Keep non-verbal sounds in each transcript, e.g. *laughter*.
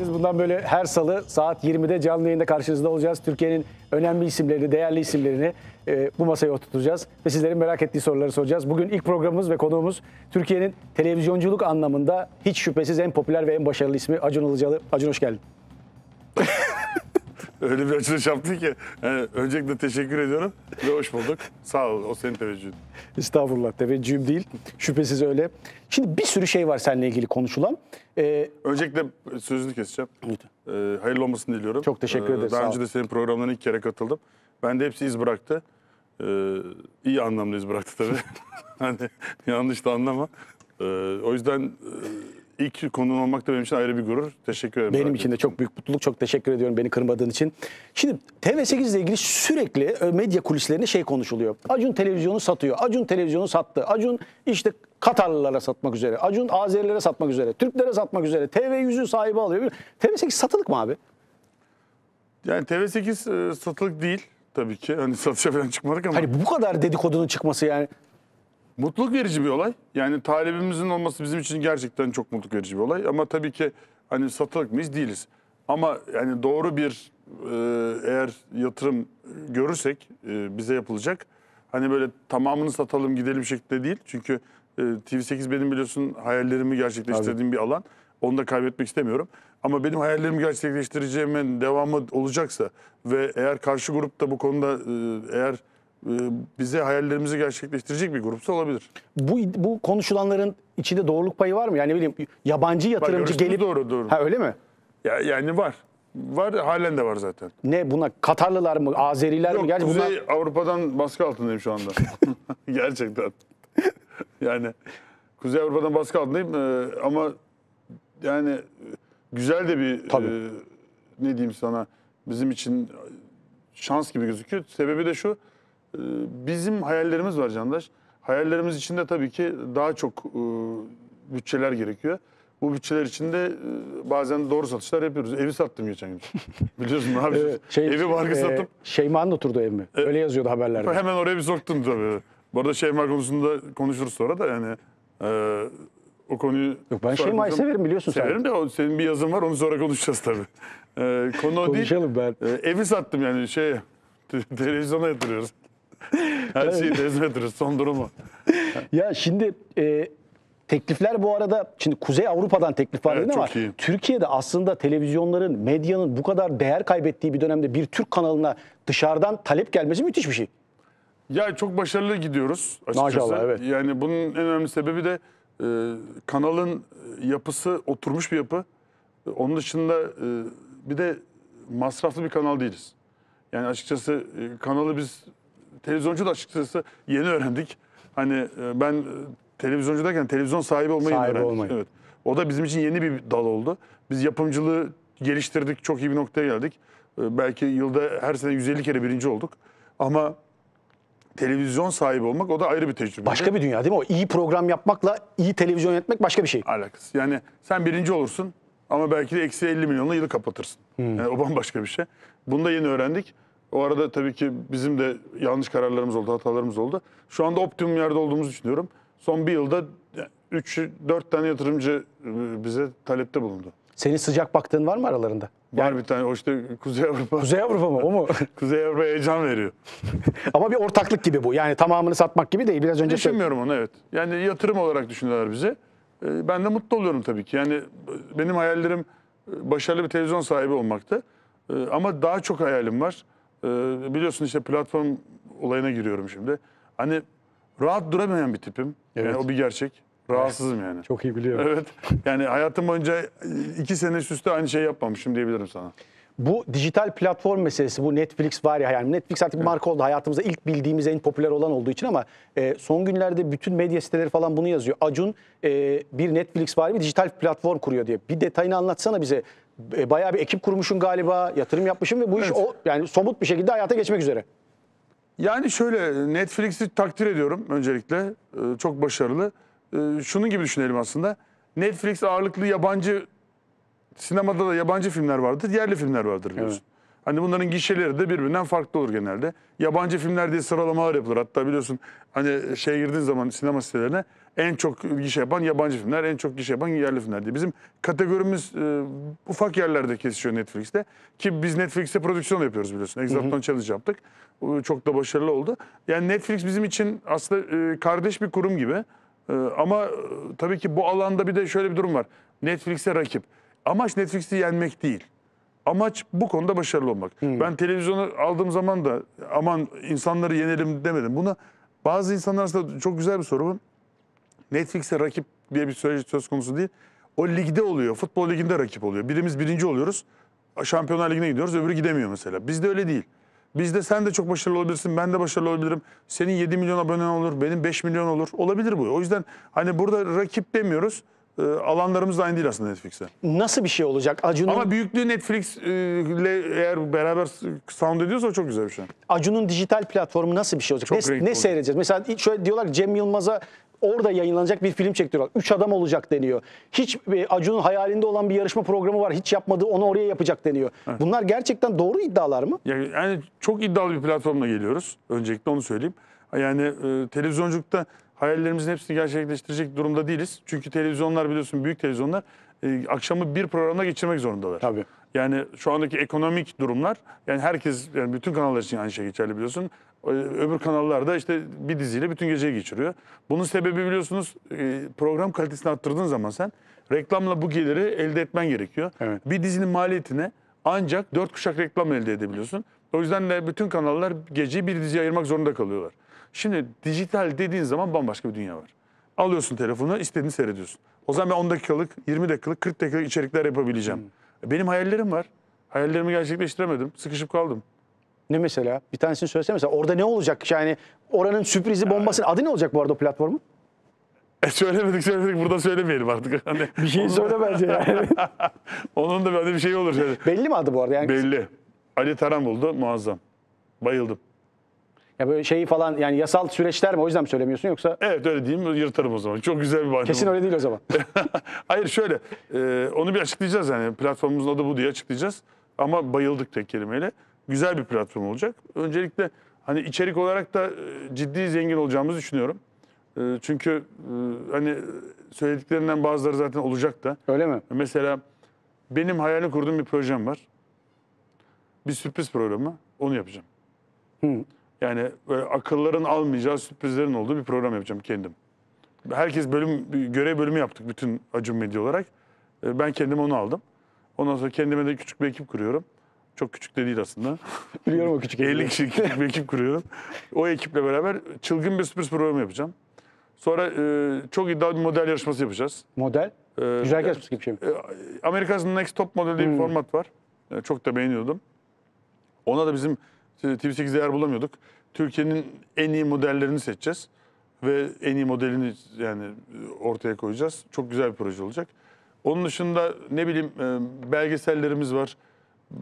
Biz bundan böyle her salı saat 20'de canlı yayında karşınızda olacağız. Türkiye'nin önemli isimlerini, değerli isimlerini e, bu masaya oturtacağız. Ve sizlerin merak ettiği soruları soracağız. Bugün ilk programımız ve konuğumuz Türkiye'nin televizyonculuk anlamında hiç şüphesiz en popüler ve en başarılı ismi Acun Ilıcalı. Acun hoş geldin öyle bir açılış yaptın ki. Yani e, öncelikle teşekkür ediyorum ve hoş bulduk. Sağ ol, o senin teveccühün. Estağfurullah, teveccühüm değil. Şüphesiz öyle. Şimdi bir sürü şey var seninle ilgili konuşulan. Ee, öncelikle sözünü keseceğim. Lütfen. Ee, hayırlı olmasını diliyorum. Çok teşekkür e, ederim. Ee, daha önce de senin programlarına ilk kere katıldım. Ben de hepsi iz bıraktı. Ee, iyi anlamda iz bıraktı tabii. *laughs* hani yanlış da anlama. Ee, o yüzden... E, ilk konuğun olmak da benim için ayrı bir gurur. Teşekkür ederim. Benim için de çok büyük mutluluk. Çok teşekkür ediyorum beni kırmadığın için. Şimdi TV8 ile ilgili sürekli e, medya kulislerinde şey konuşuluyor. Acun televizyonu satıyor. Acun televizyonu sattı. Acun işte Katarlılara satmak üzere. Acun Azerilere satmak üzere. Türklere satmak üzere. TV yüzü sahibi alıyor. TV8 satılık mı abi? Yani TV8 e, satılık değil tabii ki. Hani *laughs* satışa falan çıkmadık ama. Hani bu kadar dedikodunun çıkması yani mutluluk verici bir olay. Yani talebimizin olması bizim için gerçekten çok mutluluk verici bir olay. Ama tabii ki hani satılık mıyız değiliz. Ama yani doğru bir e, eğer yatırım görürsek e, bize yapılacak. Hani böyle tamamını satalım gidelim şeklinde değil. Çünkü e, TV8 benim biliyorsun hayallerimi gerçekleştirdiğim Abi. bir alan. Onu da kaybetmek istemiyorum. Ama benim hayallerimi gerçekleştireceğimin devamı olacaksa ve eğer karşı grup da bu konuda e, eğer e, bize hayallerimizi gerçekleştirecek bir grupsa olabilir. Bu bu konuşulanların içinde doğruluk payı var mı? Yani ne bileyim yabancı yatırımcı gelip doğru doğru. Ha öyle mi? Ya, yani var. Var halen de var zaten. Ne buna Katarlılar mı, Azeriler Yok, mi? Gerçi bunlar... Avrupa'dan baskı altındayım şu anda. *laughs* Gerçekten. *laughs* yani Kuzey Avrupa'dan baskı altındayım ee, ama yani güzel de bir Tabii. E, ne diyeyim sana bizim için şans gibi gözüküyor. Sebebi de şu ee, bizim hayallerimiz var Candaş. Hayallerimiz için de tabii ki daha çok e, bütçeler gerekiyor. Bu bütçeler içinde e, bazen doğru satışlar yapıyoruz. Evi sattım geçen gün. *laughs* Biliyorsun abi. Evet, şey, evi barkı e, sattım. Şeyma'nın oturduğu ev mi? E, Öyle yazıyordu haberlerde. *laughs* Hemen oraya bir soktum tabii. Bu arada Şeyma konusunda konuşuruz sonra da yani e, o konuyu... Yok ben Şeyma'yı severim biliyorsun severim sen. Severim de o, senin bir yazın var onu sonra konuşacağız tabii. E, konu o değil. Konuşalım ben. E, evi sattım yani şey *laughs* televizyona yatırıyoruz. *laughs* Her şeyi dezmedir son durumu. *laughs* ya şimdi e, teklifler bu arada şimdi Kuzey Avrupa'dan teklif var evet, ama iyi. Türkiye'de aslında televizyonların, medyanın bu kadar değer kaybettiği bir dönemde bir Türk kanalına dışarıdan talep gelmesi müthiş bir şey. Ya çok başarılı gidiyoruz açıkçası. Maşallah evet. Yani bunun en önemli sebebi de e, kanalın e, yapısı oturmuş bir yapı. E, onun dışında e, bir de masraflı bir kanal değiliz. Yani açıkçası e, kanalı biz televizyoncu da açıkçası yeni öğrendik. Hani e, ben e, televizyoncu derken televizyon sahibi olmayı sahibi öğrendik. Olmayı. Evet. O da bizim için yeni bir dal oldu. Biz yapımcılığı geliştirdik, çok iyi bir noktaya geldik. E, belki yılda her sene 150 kere birinci olduk. Ama televizyon sahibi olmak o da ayrı bir tecrübe. Başka bir dünya değil mi? O iyi program yapmakla iyi televizyon yönetmek başka bir şey. Alakası. Yani sen birinci olursun ama belki de eksi 50 milyonla yılı kapatırsın. Hmm. Yani o bambaşka bir şey. Bunu da yeni öğrendik. O arada tabii ki bizim de yanlış kararlarımız oldu, hatalarımız oldu. Şu anda optimum yerde olduğumuzu düşünüyorum. Son bir yılda 3-4 tane yatırımcı e, bize talepte bulundu. Senin sıcak baktığın var mı aralarında? Yani, var bir tane. O işte Kuzey Avrupa. Kuzey Avrupa mı? O mu? *laughs* Kuzey Avrupa heyecan veriyor. *laughs* Ama bir ortaklık gibi bu. Yani tamamını satmak gibi değil. Biraz önce Düşünmüyorum onu evet. Yani yatırım olarak düşündüler bizi. E, ben de mutlu oluyorum tabii ki. Yani benim hayallerim e, başarılı bir televizyon sahibi olmaktı. Ama daha çok hayalim var. Ee, biliyorsun işte platform olayına giriyorum şimdi. Hani rahat duramayan bir tipim. Evet. Yani o bir gerçek. Rahatsızım yani. Çok iyi biliyorum. Evet. Yani hayatım boyunca iki sene üst aynı şey yapmamışım diyebilirim sana. Bu dijital platform meselesi, bu Netflix var ya yani Netflix artık bir marka oldu hayatımızda ilk bildiğimiz en popüler olan olduğu için ama e, son günlerde bütün medya siteleri falan bunu yazıyor. Acun e, bir Netflix var bir dijital platform kuruyor diye. Bir detayını anlatsana bize. E, bayağı bir ekip kurmuşsun galiba, yatırım yapmışsın ve bu iş evet. o yani somut bir şekilde hayata geçmek üzere. Yani şöyle Netflix'i takdir ediyorum öncelikle. Ee, çok başarılı. Ee, şunun gibi düşünelim aslında. Netflix ağırlıklı yabancı sinemada da yabancı filmler vardır, yerli filmler vardır biliyorsun. Evet. Hani bunların gişeleri de birbirinden farklı olur genelde. Yabancı filmler diye sıralamalar yapılır. Hatta biliyorsun hani şeye girdiğin zaman sinema sitelerine en çok gişe yapan yabancı filmler, en çok gişe yapan yerli filmler diye. Bizim kategorimiz e, ufak yerlerde kesişiyor Netflix'te. Ki biz Netflix'te prodüksiyon yapıyoruz biliyorsun. Exapton Challenge yaptık. E, çok da başarılı oldu. Yani Netflix bizim için aslında e, kardeş bir kurum gibi. E, ama e, tabii ki bu alanda bir de şöyle bir durum var. Netflix'e rakip. Amaç Netflix'i yenmek değil. Amaç bu konuda başarılı olmak. Hmm. Ben televizyonu aldığım zaman da aman insanları yenelim demedim. Buna bazı insanlar aslında çok güzel bir soru bu Netflix'e rakip diye bir söz, söz konusu değil. O ligde oluyor. Futbol liginde rakip oluyor. Birimiz birinci oluyoruz. Şampiyonlar Ligi'ne gidiyoruz. Öbürü gidemiyor mesela. Bizde öyle değil. Bizde sen de çok başarılı olabilirsin, ben de başarılı olabilirim. Senin 7 milyon abonen olur, benim 5 milyon olur. Olabilir bu. O yüzden hani burada rakip demiyoruz. E, alanlarımız da aynı değil aslında Netflix'e. Nasıl bir şey olacak? Acun'un... Ama büyüklüğü Netflix e, ile eğer beraber sound ediyorsa çok güzel bir şey. Acun'un dijital platformu nasıl bir şey olacak? Çok ne, ne olacak. seyredeceğiz? Mesela şöyle diyorlar Cem Yılmaz'a orada yayınlanacak bir film çektiriyorlar. Üç adam olacak deniyor. Hiç e, Acun'un hayalinde olan bir yarışma programı var. Hiç yapmadığı onu oraya yapacak deniyor. Evet. Bunlar gerçekten doğru iddialar mı? Yani, yani çok iddialı bir platformla geliyoruz. Öncelikle onu söyleyeyim. Yani e, televizyonculukta hayallerimizin hepsini gerçekleştirecek durumda değiliz. Çünkü televizyonlar biliyorsun büyük televizyonlar e, akşamı bir programda geçirmek zorundalar. Tabii. Yani şu andaki ekonomik durumlar yani herkes yani bütün kanallar için aynı şey geçerli biliyorsun. Öbür kanallarda işte bir diziyle bütün geceyi geçiriyor. Bunun sebebi biliyorsunuz e, program kalitesini arttırdığın zaman sen reklamla bu geliri elde etmen gerekiyor. Evet. Bir dizinin maliyetine ancak dört kuşak reklam elde edebiliyorsun. O yüzden de bütün kanallar geceyi bir diziye ayırmak zorunda kalıyorlar. Şimdi dijital dediğin zaman bambaşka bir dünya var. Alıyorsun telefonu, istediğini seyrediyorsun. O zaman ben 10 dakikalık, 20 dakikalık, 40 dakikalık içerikler yapabileceğim. Hmm. Benim hayallerim var. Hayallerimi gerçekleştiremedim. Sıkışıp kaldım. Ne mesela? Bir tanesini söylesene mesela. Orada ne olacak? Yani oranın sürprizi bombasının adı ne olacak bu arada platformun? E söylemedik söylemedik burada söylemeyelim artık. *laughs* Hani bir şey söyle bence yani. *laughs* Onun da böyle bir şey olur. Yani. Belli mi adı bu arada? Yani Belli. Ali Taran buldu muazzam. Bayıldım. Ya böyle şeyi falan yani yasal süreçler mi o yüzden mi söylemiyorsun yoksa? Evet öyle diyeyim yırtarım o zaman. Çok güzel bir bahane. Kesin öyle değil o zaman. *laughs* Hayır şöyle e, onu bir açıklayacağız yani platformumuzun adı bu diye açıklayacağız. Ama bayıldık tek kelimeyle güzel bir platform olacak. Öncelikle hani içerik olarak da e, ciddi zengin olacağımızı düşünüyorum. E, çünkü e, hani söylediklerinden bazıları zaten olacak da. Öyle mi? Mesela benim hayalini kurduğum bir projem var. Bir sürpriz programı. Onu yapacağım. Hı. Yani böyle akılların almayacağı sürprizlerin olduğu bir program yapacağım kendim. Herkes bölüm, görev bölümü yaptık bütün Acun Medya olarak. Ben kendim onu aldım. Ondan sonra kendime de küçük bir ekip kuruyorum. Çok küçük de değil aslında. *laughs* Biliyorum o küçük 50 kişilik bir ekip *laughs* kuruyor. O ekiple beraber çılgın bir sürpriz programı yapacağım. Sonra e, çok iddialı bir model yarışması yapacağız. Model? Ee, Güzel e, yarışması gibi bir şey mi? E, Amerika'nın Next Top Model diye bir hmm. format var. E, çok da beğeniyordum. Ona da bizim TV8'de yer bulamıyorduk. Türkiye'nin en iyi modellerini seçeceğiz. Ve en iyi modelini yani e, ortaya koyacağız. Çok güzel bir proje olacak. Onun dışında ne bileyim belgesellerimiz var. Ee,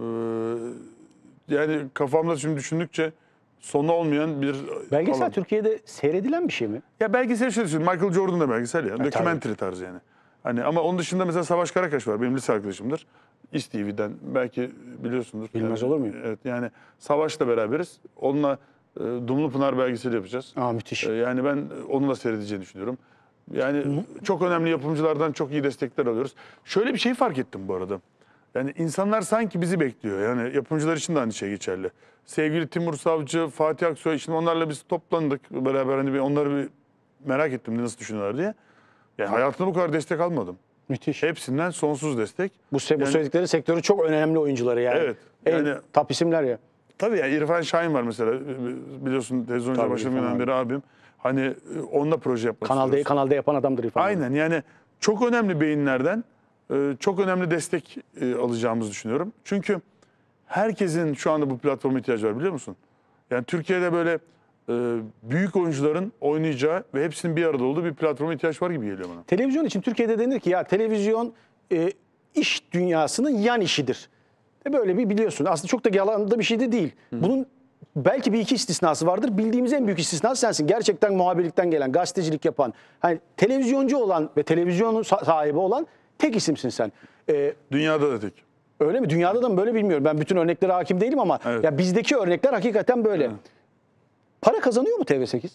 yani kafamda şimdi düşündükçe sonu olmayan bir Belgesel alan. Türkiye'de seyredilen bir şey mi? Ya belgesel şey düşün. Michael Jordan da belgesel ya. dokumentary tarzı yani. Hani ama onun dışında mesela Savaş Karakaş var. Benim lise arkadaşımdır. İSTV'den belki biliyorsundur. Bilmez yani, olur muyum? Evet yani Savaş'la beraberiz. Onunla e, Dumlu Pınar belgeseli yapacağız. Aa müthiş. E, yani ben onu da seyredeceğini düşünüyorum. Yani hı çok önemli yapımcılardan çok iyi destekler alıyoruz. Şöyle bir şey fark ettim bu arada. Yani insanlar sanki bizi bekliyor. Yani yapımcılar için de aynı şey geçerli. Sevgili Timur Savcı, Fatih Aksoy, şimdi onlarla biz toplandık beraber hani bir onları bir merak ettim nasıl düşünüyorlar diye. Yani hayatımda bu kadar destek almadım. Müthiş. Hepsinden sonsuz destek. Bu, se bu yani, söyledikleri sektörü çok önemli oyuncuları yani. Evet. Yani, en top isimler ya. Tabii yani İrfan Şahin var mesela. Biliyorsun televizyoncu başından beri abim. Hani e, onda proje yapmak Kanalda, istiyoruz. kanalda yapan adamdır İrfan. Aynen yani çok önemli beyinlerden ee, çok önemli destek e, alacağımızı düşünüyorum. Çünkü herkesin şu anda bu platforma ihtiyacı var biliyor musun? Yani Türkiye'de böyle e, büyük oyuncuların oynayacağı ve hepsinin bir arada olduğu bir platforma ihtiyaç var gibi geliyor bana. Televizyon için Türkiye'de denir ki ya televizyon e, iş dünyasının yan işidir. böyle bir biliyorsun. Aslında çok da yalanda bir şey de değil. Bunun belki bir iki istisnası vardır. Bildiğimiz en büyük istisnası sensin. Gerçekten muhabirlikten gelen, gazetecilik yapan, hani televizyoncu olan ve televizyonun sahibi olan Tek isimsin sen. Ee, Dünyada da tek. Öyle mi? Dünyada da mı böyle bilmiyorum. Ben bütün örneklere hakim değilim ama Evet. ya bizdeki örnekler hakikaten böyle. Evet. Para kazanıyor mu TV8?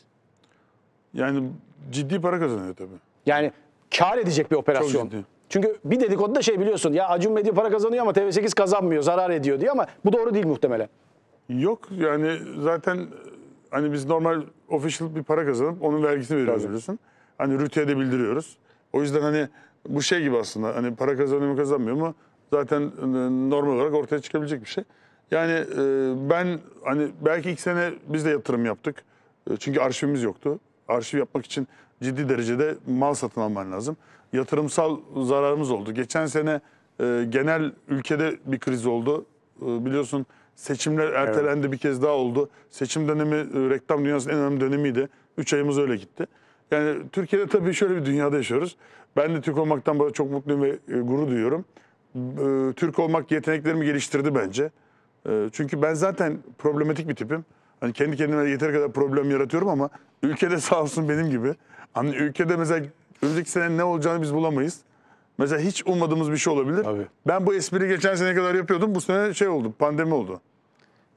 Yani ciddi para kazanıyor tabii. Yani kar edecek bir operasyon. Çok ciddi. Çünkü bir dedikodu da şey biliyorsun ya Acun Medya para kazanıyor ama TV8 kazanmıyor zarar ediyor diye ama bu doğru değil muhtemelen. Yok yani zaten hani biz normal official bir para kazanıp onun vergisini veriyoruz biliyorsun. Hani Rütü'ye de bildiriyoruz. O yüzden hani bu şey gibi aslında hani para kazanıyor mu kazanmıyor mu zaten e, normal olarak ortaya çıkabilecek bir şey. Yani e, ben hani belki ilk sene biz de yatırım yaptık. E, çünkü arşivimiz yoktu. Arşiv yapmak için ciddi derecede mal satın alman lazım. Yatırımsal zararımız oldu. Geçen sene genel ülkede bir kriz oldu. biliyorsun seçimler ertelendi evet. bir kez daha oldu. Seçim dönemi reklam dünyasının en önemli dönemiydi. Üç ayımız öyle gitti. Yani Türkiye'de tabii şöyle bir dünyada yaşıyoruz. Ben de Türk olmaktan çok mutluyum ve e, gurur duyuyorum. E, Türk olmak yeteneklerimi geliştirdi bence. E, çünkü ben zaten problematik bir tipim. Hani kendi kendime yeter kadar problem yaratıyorum ama ülkede *laughs* sağ olsun benim gibi. Hani ülkede mesela önümüzdeki sene ne olacağını biz bulamayız. Mesela hiç ummadığımız bir şey olabilir. Tabii. Ben bu espri geçen sene kadar yapıyordum. Bu sene şey oldu, pandemi oldu.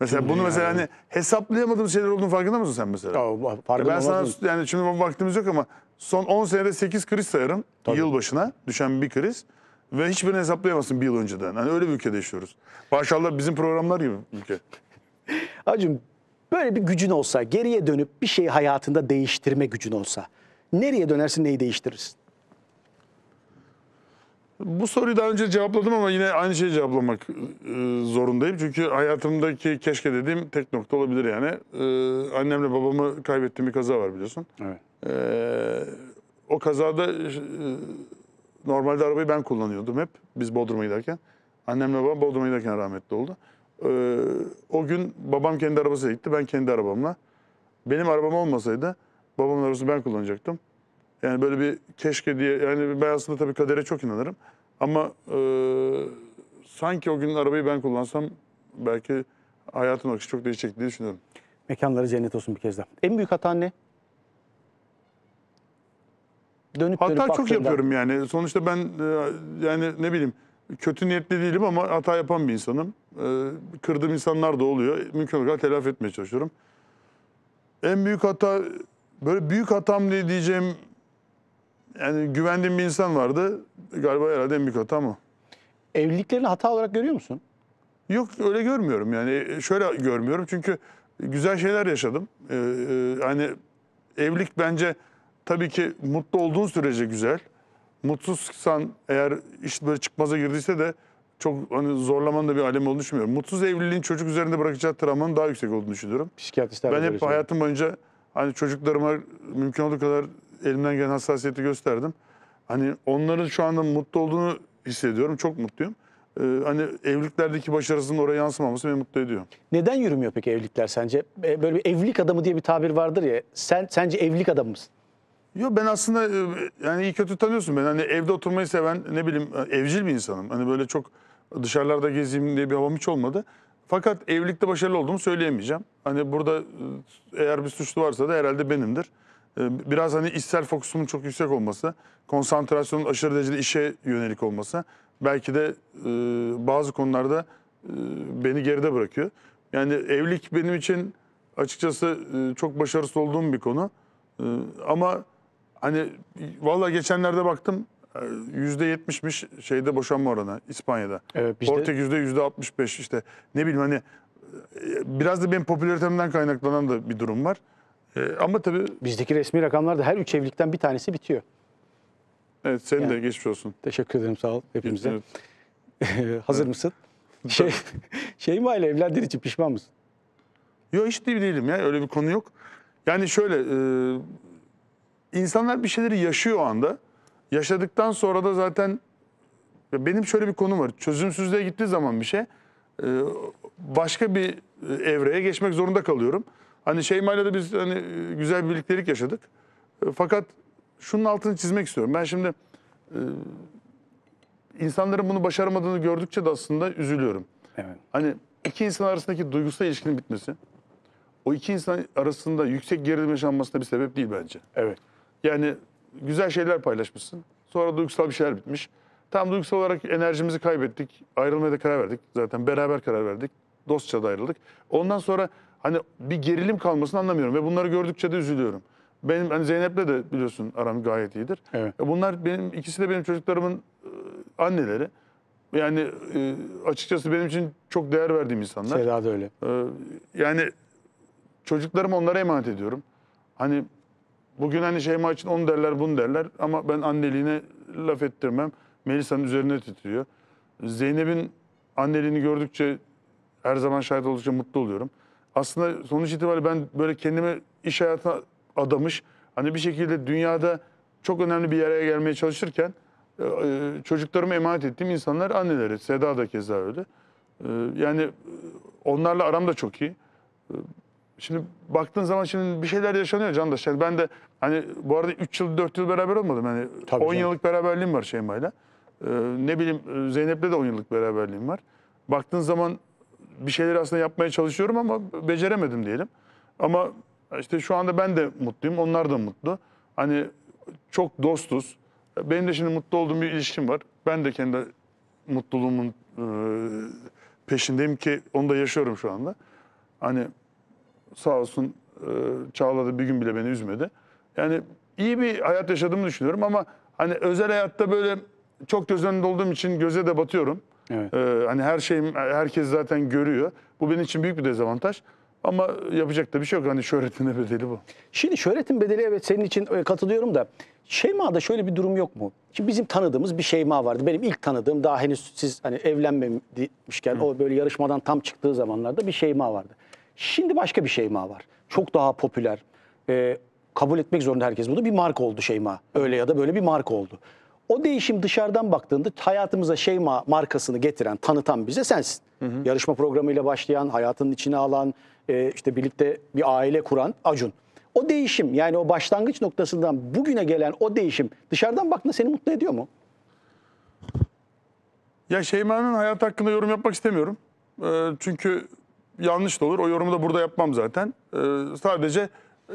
Mesela bunu mesela yani. hani hesaplayamadığımız şeyler olduğunu farkında mısın sen mesela? Ya, ben sana mı? yani şimdi vaktimiz yok ama son 10 senede 8 kriz sayarım Tabii. yılbaşına düşen bir kriz ve hiçbirini hesaplayamazsın bir yıl önceden. Hani öyle bir ülkede yaşıyoruz. Maşallah bizim programlar gibi ülke. *laughs* Acım böyle bir gücün olsa, geriye dönüp bir şeyi hayatında değiştirme gücün olsa nereye dönersin, neyi değiştirirsin? Bu soruyu daha önce cevapladım ama yine aynı şeyi cevaplamak e, zorundayım. Çünkü hayatımdaki keşke dediğim tek nokta olabilir yani. E, annemle babamı kaybettiğim bir kaza var biliyorsun. Evet. E, o kazada normalde arabayı ben kullanıyordum hep biz Bodrum'a giderken. Annemle babam Bodrum'a giderken rahmetli oldu. O gün babam kendi arabasıyla gitti ben kendi arabamla. Benim arabam olmasaydı babamın arabasını ben kullanacaktım. Yani böyle bir keşke diye yani ben aslında tabii kadere çok inanırım. Ama e, sanki o gün arabayı ben kullansam belki hayatın akışı çok değişecek diye düşünüyorum. Mekanları cennet olsun bir kez daha. En büyük hatan ne? Dönüp Hata dönüp çok baktığında- yapıyorum yani. Sonuçta ben e, yani ne bileyim kötü niyetli değilim ama hata yapan bir insanım. E, Kırdığım insanlar da oluyor. Mümkün olduğu kadar telafi etmeye çalışıyorum. En büyük hata böyle büyük hatam diye diyeceğim yani güvendiğim bir insan vardı. Galiba herhalde en büyük hatam o. Evliliklerini hata olarak görüyor musun? Yok öyle görmüyorum yani e, şöyle görmüyorum çünkü güzel şeyler yaşadım. Ee, yani e, evlilik bence tabii ki mutlu olduğun sürece güzel. Mutsuzsan eğer iş böyle çıkmaza girdiyse de çok hani zorlamanın da bir alemi olduğunu düşünmüyorum. Mutsuz evliliğin çocuk üzerinde bırakacağı travmanın daha yüksek olduğunu düşünüyorum. Psikiyatristler Ben hep hayatım boyunca hani çocuklarıma mümkün olduğu kadar elimden gelen hassasiyeti gösterdim. Hani onların şu anda mutlu olduğunu hissediyorum. Çok mutluyum. Ee, hani evliliklerdeki başarısının oraya yansımaması beni mutlu ediyor. Neden yürümüyor peki evlilikler sence? Ee, böyle bir evlilik adamı diye bir tabir vardır ya. Sen sence evlilik adamı mısın? Yo ben aslında e, yani iyi kötü tanıyorsun ben. Hani evde oturmayı seven ne bileyim e, evcil bir insanım. Hani böyle çok dışarılarda gezeyim diye bir havam hiç olmadı. Fakat evlilikte başarılı olduğumu söyleyemeyeceğim. Hani burada e, eğer bir suçlu varsa da herhalde benimdir. Ee, biraz hani içsel fokusumun çok yüksek olması, konsantrasyonun aşırı derecede işe yönelik olması belki de e, bazı konularda e, beni geride bırakıyor. Yani evlilik benim için açıkçası e, çok başarısız olduğum bir konu. Ama hani valla geçenlerde baktım %70'miş şeyde boşanma oranı İspanya'da. Evet, işte... Portekiz'de %65 işte ne bileyim hani biraz da benim popülaritemden kaynaklanan da bir durum var. E, ama tabii... Bizdeki resmi rakamlarda her üç evlilikten bir tanesi bitiyor. Evet sen yani. de geçmiş olsun. Teşekkür ederim sağ ol hepimize. Evet. *laughs* Hazır evet. mısın? *laughs* Şey, Şeyma ile evlendiğin için pişman mısın? Yok hiç değil değilim ya öyle bir konu yok. Yani şöyle e, insanlar bir şeyleri yaşıyor o anda. Yaşadıktan sonra da zaten benim şöyle bir konum var. Çözümsüzlüğe gittiği zaman bir şey e, başka bir e, evreye geçmek zorunda kalıyorum. Hani Şeyma'yla da biz hani güzel bir birliktelik yaşadık. E, fakat şunun altını çizmek istiyorum. Ben şimdi e, insanların bunu başaramadığını gördükçe de aslında üzülüyorum. Evet. Hani iki insan arasındaki duygusal ilişkinin bitmesi o iki insan arasında yüksek gerilim yaşanmasına bir sebep değil bence. Evet. Yani güzel şeyler paylaşmışsın. Sonra duygusal bir şeyler bitmiş. Tam duygusal olarak enerjimizi kaybettik. Ayrılmaya da karar verdik. Zaten beraber karar verdik. Dostça da ayrıldık. Ondan sonra Hani bir gerilim kalmasını anlamıyorum ve bunları gördükçe de üzülüyorum. Benim hani Zeynep'le de biliyorsun aram gayet iyidir. Evet. E bunlar benim ikisi de benim çocuklarımın e, anneleri. Yani e, açıkçası benim için çok değer verdiğim insanlar. Seda da öyle. yani çocuklarımı onlara emanet ediyorum. Hani bugün hani Şeyma için onu derler bunu derler ama ben anneliğine laf ettirmem. Melisa'nın üzerine titriyor. Zeynep'in anneliğini gördükçe her zaman şahit oldukça mutlu oluyorum aslında sonuç itibariyle ben böyle kendimi iş hayatına adamış, hani bir şekilde dünyada çok önemli bir yere gelmeye çalışırken e, e, çocuklarımı emanet ettiğim insanlar anneleri. Seda da keza öyle. E, yani onlarla aram da çok iyi. Şimdi baktığın zaman şimdi bir şeyler yaşanıyor Candaş. Yani ben de hani bu arada 3 yıl 4 yıl beraber olmadım. Yani Tabii 10 canım. yıllık beraberliğim var Şeyma'yla. ne bileyim Zeynep'le de 10 yıllık beraberliğim var. Baktığın zaman bir şeyleri aslında yapmaya çalışıyorum ama beceremedim diyelim. Ama işte şu anda ben de mutluyum, onlar da mutlu. Hani çok dostuz. Benim de şimdi mutlu olduğum bir ilişkim var. Ben de kendi mutluluğumun e, peşindeyim ki onu da yaşıyorum şu anda. Hani sağ olsun e, Çağla da bir gün bile beni üzmedi. Yani iyi bir hayat yaşadığımı düşünüyorum ama hani özel hayatta böyle çok göz önünde olduğum için göze de batıyorum. Evet. Ee, hani her şeyim herkes zaten görüyor. Bu benim için büyük bir dezavantaj. Ama yapacak da bir şey yok. Hani şöhretin bedeli bu. Şimdi şöhretin bedeli evet senin için e, katılıyorum da. Şeyma'da şöyle bir durum yok mu? Şimdi bizim tanıdığımız bir Şeyma vardı. Benim ilk tanıdığım daha henüz siz hani evlenmemişken Hı. o böyle yarışmadan tam çıktığı zamanlarda bir Şeyma vardı. Şimdi başka bir Şeyma var. Çok daha popüler. Ee, kabul etmek zorunda herkes bunu. Bir marka oldu Şeyma. Öyle ya da böyle bir marka oldu. O değişim dışarıdan baktığında hayatımıza Şeyma markasını getiren, tanıtan bize sensin. Hı hı. Yarışma programıyla başlayan, hayatının içine alan, e, işte birlikte bir aile kuran Acun. O değişim yani o başlangıç noktasından bugüne gelen o değişim dışarıdan baktığında seni mutlu ediyor mu? Ya Şeyma'nın hayat hakkında yorum yapmak istemiyorum. E, çünkü yanlış da olur. O yorumu da burada yapmam zaten. E, sadece e,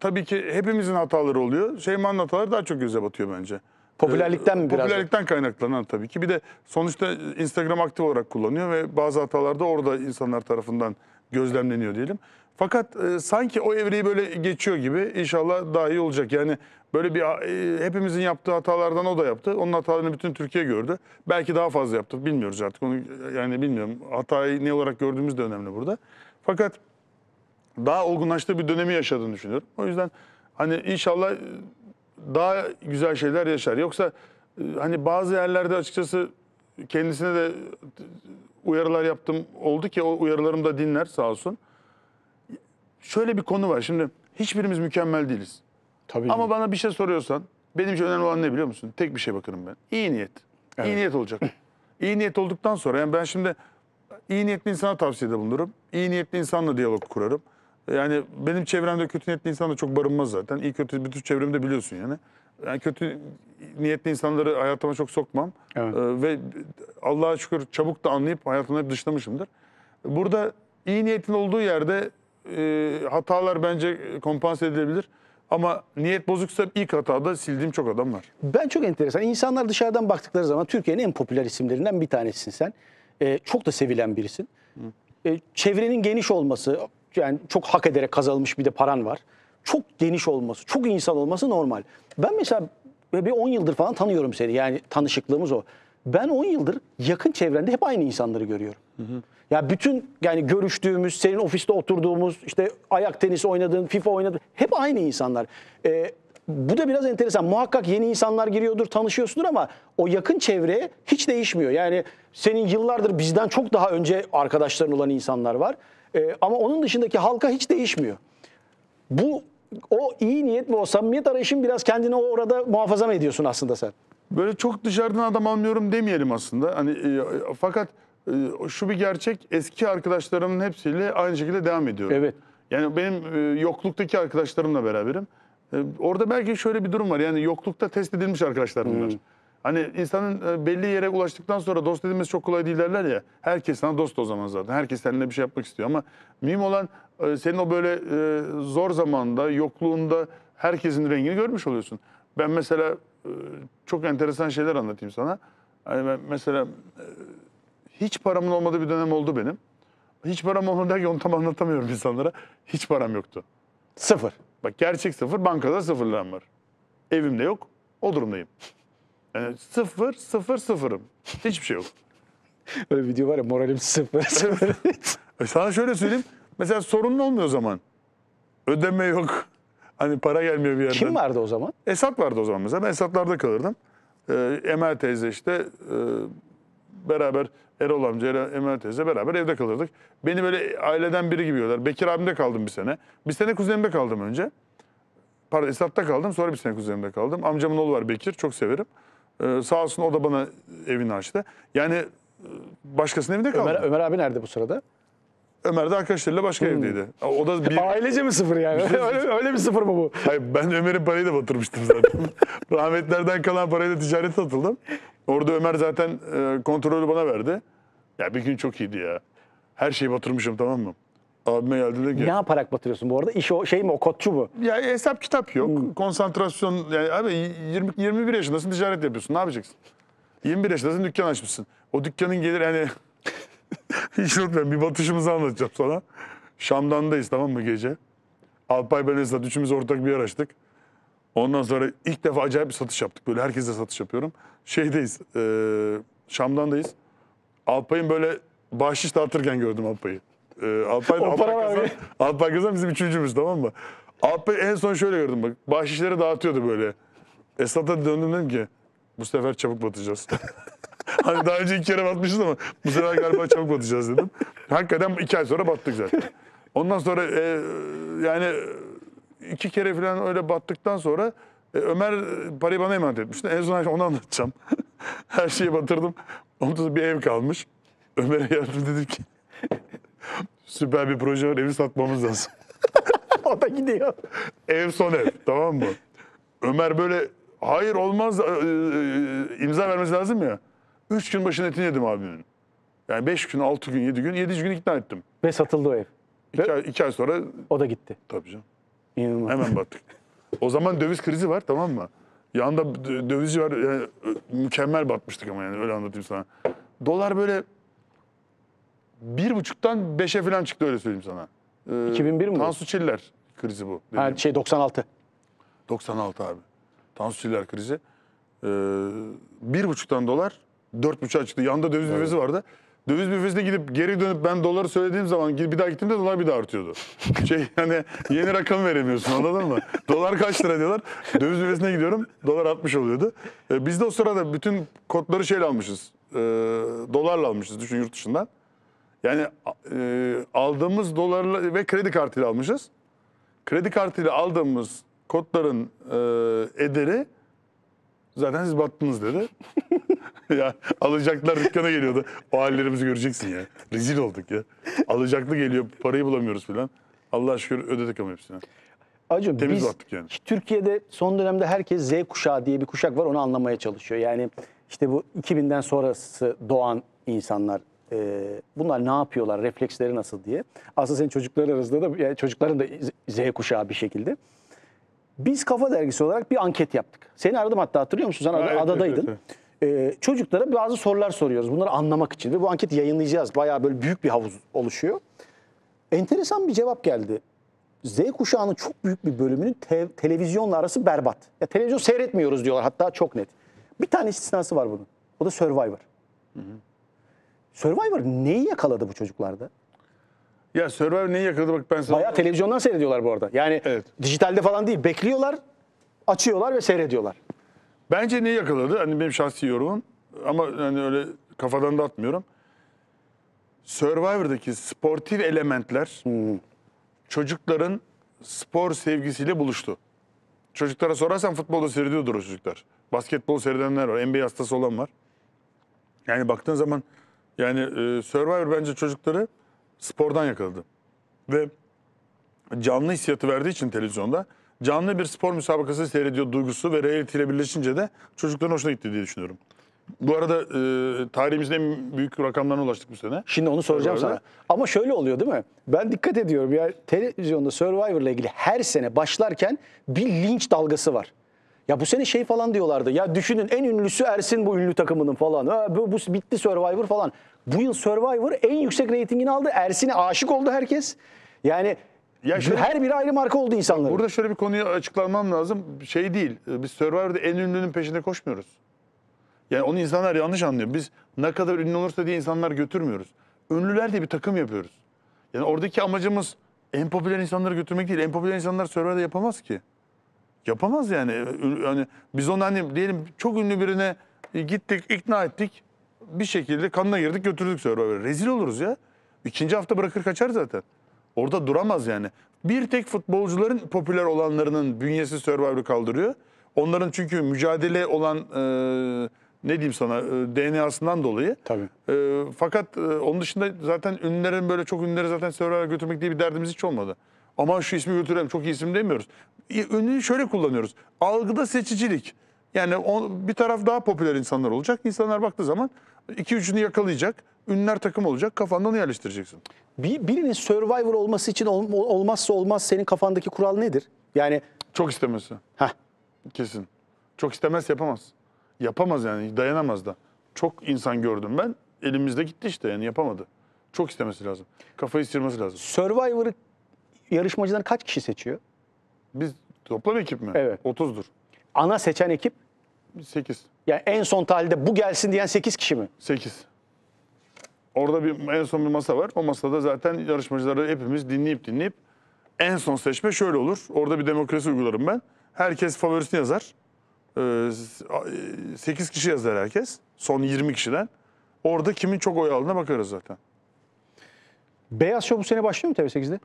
tabii ki hepimizin hataları oluyor. Şeyma'nın hataları daha çok göze batıyor bence. Popülerlikten mi biraz? Popülerlikten kaynaklanan tabii ki. Bir de sonuçta Instagram aktif olarak kullanıyor ve bazı hatalar da orada insanlar tarafından gözlemleniyor diyelim. Fakat e, sanki o evreyi böyle geçiyor gibi inşallah daha iyi olacak. Yani böyle bir e, hepimizin yaptığı hatalardan o da yaptı. Onun hatalarını bütün Türkiye gördü. Belki daha fazla yaptı bilmiyoruz artık. Onu yani bilmiyorum. Hatayı ne olarak gördüğümüz de önemli burada. Fakat daha olgunlaştığı bir dönemi yaşadığını düşünüyorum. O yüzden hani inşallah daha güzel şeyler yaşar. Yoksa e, hani bazı yerlerde açıkçası kendisine de uyarılar yaptım. Oldu ki o uyarılarımı da dinler sağ olsun. Şöyle bir konu var şimdi. Hiçbirimiz mükemmel değiliz. Tabii. Ama bana bir şey soruyorsan benim için önemli olan ne biliyor musun? Tek bir şey bakarım ben. İyi niyet. Evet. İyi niyet olacak. İyi niyet olduktan sonra yani ben şimdi iyi niyetli insana tavsiyede bulunurum. İyi niyetli insanla diyalog kurarım. Yani benim çevremde kötü niyetli insan da çok barınmaz zaten. İyi kötü bütün çevremde biliyorsun yani. yani kötü niyetli insanları hayatıma çok sokmam. Evet. Ee, ve Allah'a şükür çabuk da anlayıp hayatımda hep dışlamışımdır. Burada iyi niyetin olduğu yerde e, hatalar bence kompanse edilebilir. Ama niyet bozuksa ilk hatada sildiğim çok adam var. Ben çok enteresan. İnsanlar dışarıdan baktıkları zaman Türkiye'nin en popüler isimlerinden bir tanesin sen. Ee, çok da sevilen birisin. Ee, çevrenin geniş olması, yani çok hak ederek kazanılmış bir de paran var. Çok geniş olması, çok insan olması normal. Ben mesela bir 10 yıldır falan tanıyorum seni. Yani tanışıklığımız o. Ben 10 yıldır yakın çevrende hep aynı insanları görüyorum. Hı hı. Ya bütün yani görüştüğümüz, senin ofiste oturduğumuz, işte ayak tenisi oynadığın, FIFA oynadığın hep aynı insanlar. Ee, bu da biraz enteresan. Muhakkak yeni insanlar giriyordur, tanışıyorsundur ama o yakın çevre hiç değişmiyor. Yani senin yıllardır bizden çok daha önce arkadaşların olan insanlar var. E, ama onun dışındaki halka hiç değişmiyor. Bu o iyi niyet ve o samimiyet arayışın biraz kendini orada muhafaza mı ediyorsun aslında sen? Böyle çok dışarıdan adam almıyorum demeyelim aslında. Hani e, fakat e, şu bir gerçek eski arkadaşlarımın hepsiyle aynı şekilde devam ediyorum. Evet. Yani benim e, yokluktaki arkadaşlarımla beraberim. E, orada belki şöyle bir durum var. Yani yoklukta test edilmiş arkadaşlarım bunlar. Hmm. Hani insanın e, belli yere ulaştıktan sonra dost edilmesi çok kolay değil derler ya. Herkes sana dost o zaman zaten. Herkes seninle bir şey yapmak istiyor ama mühim olan e, senin o böyle e, zor zamanda, yokluğunda herkesin rengini görmüş oluyorsun. Ben mesela çok enteresan şeyler anlatayım sana. Hani ben mesela hiç paramın olmadığı bir dönem oldu benim. Hiç param olmadı derken onu tam anlatamıyorum insanlara. Hiç param yoktu. Sıfır. Bak gerçek sıfır, bankada sıfır var. Evimde yok, o durumdayım. E, sıfır, sıfır, sıfırım. Hiçbir şey yok. *laughs* Böyle video var ya moralim sıfır. sıfır. *laughs* E, sana şöyle söyleyeyim. Mesela sorunun olmuyor o zaman. Ödeme yok. Hani para gelmiyor bir yerden. Kim vardı o zaman? Esat vardı o zaman mesela. Ben Esatlar'da kalırdım. Ee, Emel teyze işte e, beraber Erol amca, Emel teyze beraber evde kalırdık. Beni böyle aileden biri gibi yiyorlar. Bekir abimde kaldım bir sene. Bir sene kuzenimde kaldım önce. Pardon Esat'ta kaldım sonra bir sene kuzenimde kaldım. Amcamın oğlu var Bekir çok severim. Ee, sağ olsun o da bana evini açtı. Yani e, başkasının evinde kaldı. Ömer, Ömer abi nerede bu sırada? Ömer de arkadaşlarıyla başka hmm. evdeydi. O da *laughs* bir... Ailece mi sıfır yani? Şey- *laughs* öyle, öyle bir sıfır mı bu? Hayır ben Ömer'in parayı da batırmıştım zaten. *laughs* Rahmetlerden kalan parayla ticarete atıldım. Orada Ömer zaten e, kontrolü bana verdi. Ya bir gün çok iyiydi ya. Her şeyi batırmışım tamam mı? Abime geldi ki. Ne yaparak batırıyorsun bu arada? İş o şey mi o kotçu mu? Ya hesap kitap yok. Hmm. Konsantrasyon yani abi 20 21 yaşındasın ticaret yapıyorsun. Ne yapacaksın? 21 yaşındasın dükkan açmışsın. O dükkanın gelir hani *laughs* hiç unutmuyorum bir batışımızı anlatacağım sana. Şam'dandayız tamam mı gece? Alpay ben Esat üçümüz ortak bir yer açtık. Ondan sonra ilk defa acayip bir satış yaptık. Böyle herkese satış yapıyorum. Şeydeyiz, e, Şam'dandayız. Alpay'ın böyle bahşiş dağıtırken gördüm Alpay'ı e, Alpay, Alpay, Kazan, Alpay Kazan bizim üçüncümüz tamam mı? Alpay en son şöyle gördüm bak. Bahşişleri dağıtıyordu böyle. Esat'a döndüm dedim ki bu sefer çabuk batacağız. *laughs* hani daha önce iki kere batmışız ama bu sefer galiba çabuk batacağız dedim. Hakikaten iki ay sonra battık zaten. Ondan sonra e, yani iki kere falan öyle battıktan sonra e, Ömer parayı bana emanet etmişti. En son onu anlatacağım. *laughs* Her şeyi batırdım. Ondan sonra bir ev kalmış. Ömer'e yardım dedim ki Süper bir proje var evi satmamız lazım. *laughs* o da gidiyor. Ev son ev tamam mı? Ömer böyle hayır olmaz ee, e, e, imza vermesi lazım ya. Üç gün başına etini yedim abimin. Yani beş gün, altı gün, yedi gün, yedinci gün ikna ettim. Ve satıldı o ev. İki, ay, iki ay sonra O da gitti. tabii canım İnanılmaz. hemen battık. O zaman döviz krizi var tamam mı? Yanında dö- dövizci var yani, mükemmel batmıştık ama yani öyle anlatayım sana. Dolar böyle bir buçuktan beşe falan çıktı öyle söyleyeyim sana. Ee, 2001 mi bu? Tansu Çiller krizi bu. dediğim. Ha, şey 96. 96 abi. Tansu Çiller krizi. Ee, bir buçuktan dolar dört buçuğa çıktı. Yanında döviz büfesi vardı. Döviz büfesine gidip geri dönüp ben doları söylediğim zaman bir daha gittim de dolar bir daha artıyordu. *laughs* Şey hani yeni rakam veremiyorsun anladın mı? Dolar kaç lira diyorlar. Döviz büfesine gidiyorum dolar 60 oluyordu. Ee, biz de o sırada bütün kodları şeyle almışız. Ee, dolarla almışız düşün yurt dışından. Yani e, aldığımız dolarla ve kredi kartıyla almışız. Kredi kartıyla aldığımız kodların e, ederi zaten siz battınız dedi. *laughs* ya alacaklar dükkana geliyordu. O hallerimizi göreceksin ya. Rezil olduk ya. Alacaklı geliyor parayı bulamıyoruz falan. Allah şükür ödedik ama hepsini. Acım Temiz biz baktık yani. Türkiye'de son dönemde herkes Z kuşağı diye bir kuşak var onu anlamaya çalışıyor. Yani işte bu 2000'den sonrası doğan insanlar e, bunlar ne yapıyorlar, refleksleri nasıl diye. Aslında senin çocuklar arasında da yani çocukların da Z kuşağı bir şekilde. Biz Kafa Dergisi olarak bir anket yaptık. Seni aradım hatta hatırlıyor musun? Sen evet, adadaydın. Evet, evet. Ee, çocuklara bazı sorular soruyoruz bunları anlamak için ve bu anketi yayınlayacağız. Bayağı böyle büyük bir havuz oluşuyor. Enteresan bir cevap geldi. Z kuşağının çok büyük bir bölümünün te- televizyonla arası berbat. Ya televizyon seyretmiyoruz diyorlar hatta çok net. Bir tane istisnası var bunun. O da Survivor. Hı hı. Survivor neyi yakaladı bu çocuklarda? Ya Survivor neyi yakaladı bak ben sana... Bayağı televizyondan seyrediyorlar bu arada. Yani Evet. dijitalde falan değil. Bekliyorlar, açıyorlar ve seyrediyorlar. Bence neyi yakaladı? Hani benim şahsi yorumum ama hani öyle kafadan da atmıyorum. Survivor'daki sportif elementler hmm. çocukların spor sevgisiyle buluştu. Çocuklara sorarsan futbolda seyrediyordur o çocuklar. Basketbol seyredenler var, NBA hastası olan var. Yani baktığın zaman yani e, Survivor bence çocukları spordan yakaladı. Ve canlı hissiyatı verdiği için televizyonda canlı bir spor müsabakası seyrediyor duygusu ve reality ile birleşince de çocukların hoşuna gitti diye düşünüyorum. Bu arada e, tarihimizde en büyük rakamlarına ulaştık bu sene. Şimdi onu soracağım sana. Ama şöyle oluyor değil mi? Ben dikkat ediyorum ya televizyonda Survivor ile ilgili her sene başlarken bir linç dalgası var. Ya bu sene şey falan diyorlardı. Ya düşünün en ünlüsü Ersin bu ünlü takımının falan. Ha, bu, bu bitti Survivor falan. Bu yıl Survivor en yüksek reytingini aldı. Ersin'e aşık oldu herkes. Yani ya şöyle, her biri ayrı marka oldu insanların. Burada şöyle bir konuyu açıklamam lazım. Şey değil. Biz Survivor'da en ünlünün peşinde koşmuyoruz. Yani onu insanlar yanlış anlıyor. Biz ne kadar ünlü olursa diye insanlar götürmüyoruz. Ünlüler de bir takım yapıyoruz. Yani oradaki amacımız en popüler insanları götürmek değil. En popüler insanlar Survivor'da yapamaz ki. Yapamaz yani. Ee, yani biz onu hani diyelim çok ünlü birine gittik, ikna ettik. Bir şekilde kanına girdik götürdük Survivor'a. Rezil oluruz ya. İkinci hafta bırakır kaçar zaten. Orada duramaz yani. Bir tek futbolcuların popüler olanlarının bünyesi Survivor'ı kaldırıyor. Onların çünkü mücadele olan e, ne diyeyim sana e, DNA'sından dolayı. Tabii. E, fakat e, onun dışında zaten ünlülerin böyle çok ünlüleri zaten Survivor'a götürmek diye bir derdimiz hiç olmadı aman şu ismi götürelim çok iyi isim demiyoruz. Ünlüyü şöyle kullanıyoruz. Algıda seçicilik. Yani on, bir taraf daha popüler insanlar olacak. İnsanlar baktığı zaman iki üçünü yakalayacak. Ünlüler takım olacak. Kafandan onu yerleştireceksin. Bir, birinin Survivor olması için ol, olmazsa olmaz senin kafandaki kural nedir? Yani çok istemesi. Heh. Kesin. Çok istemez yapamaz. Yapamaz yani dayanamaz da. Çok insan gördüm ben. Elimizde gitti işte yani yapamadı. Çok istemesi lazım. Kafayı sıyırması lazım. Survivor'ı Yarışmacıları kaç kişi seçiyor? Biz toplam ekip mi? Evet. 30'dur. Ana seçen ekip? 8. Yani en son tahlilde bu gelsin diyen 8 kişi mi? 8. Orada bir en son bir masa var. O masada zaten yarışmacıları hepimiz dinleyip dinleyip en son seçme şöyle olur. Orada bir demokrasi uygularım ben. Herkes favorisini yazar. 8 ee, e, kişi yazar herkes. Son 20 kişiden. Orada kimin çok oy aldığına bakarız zaten. Beyaz Show bu sene başlıyor mu TV8'de?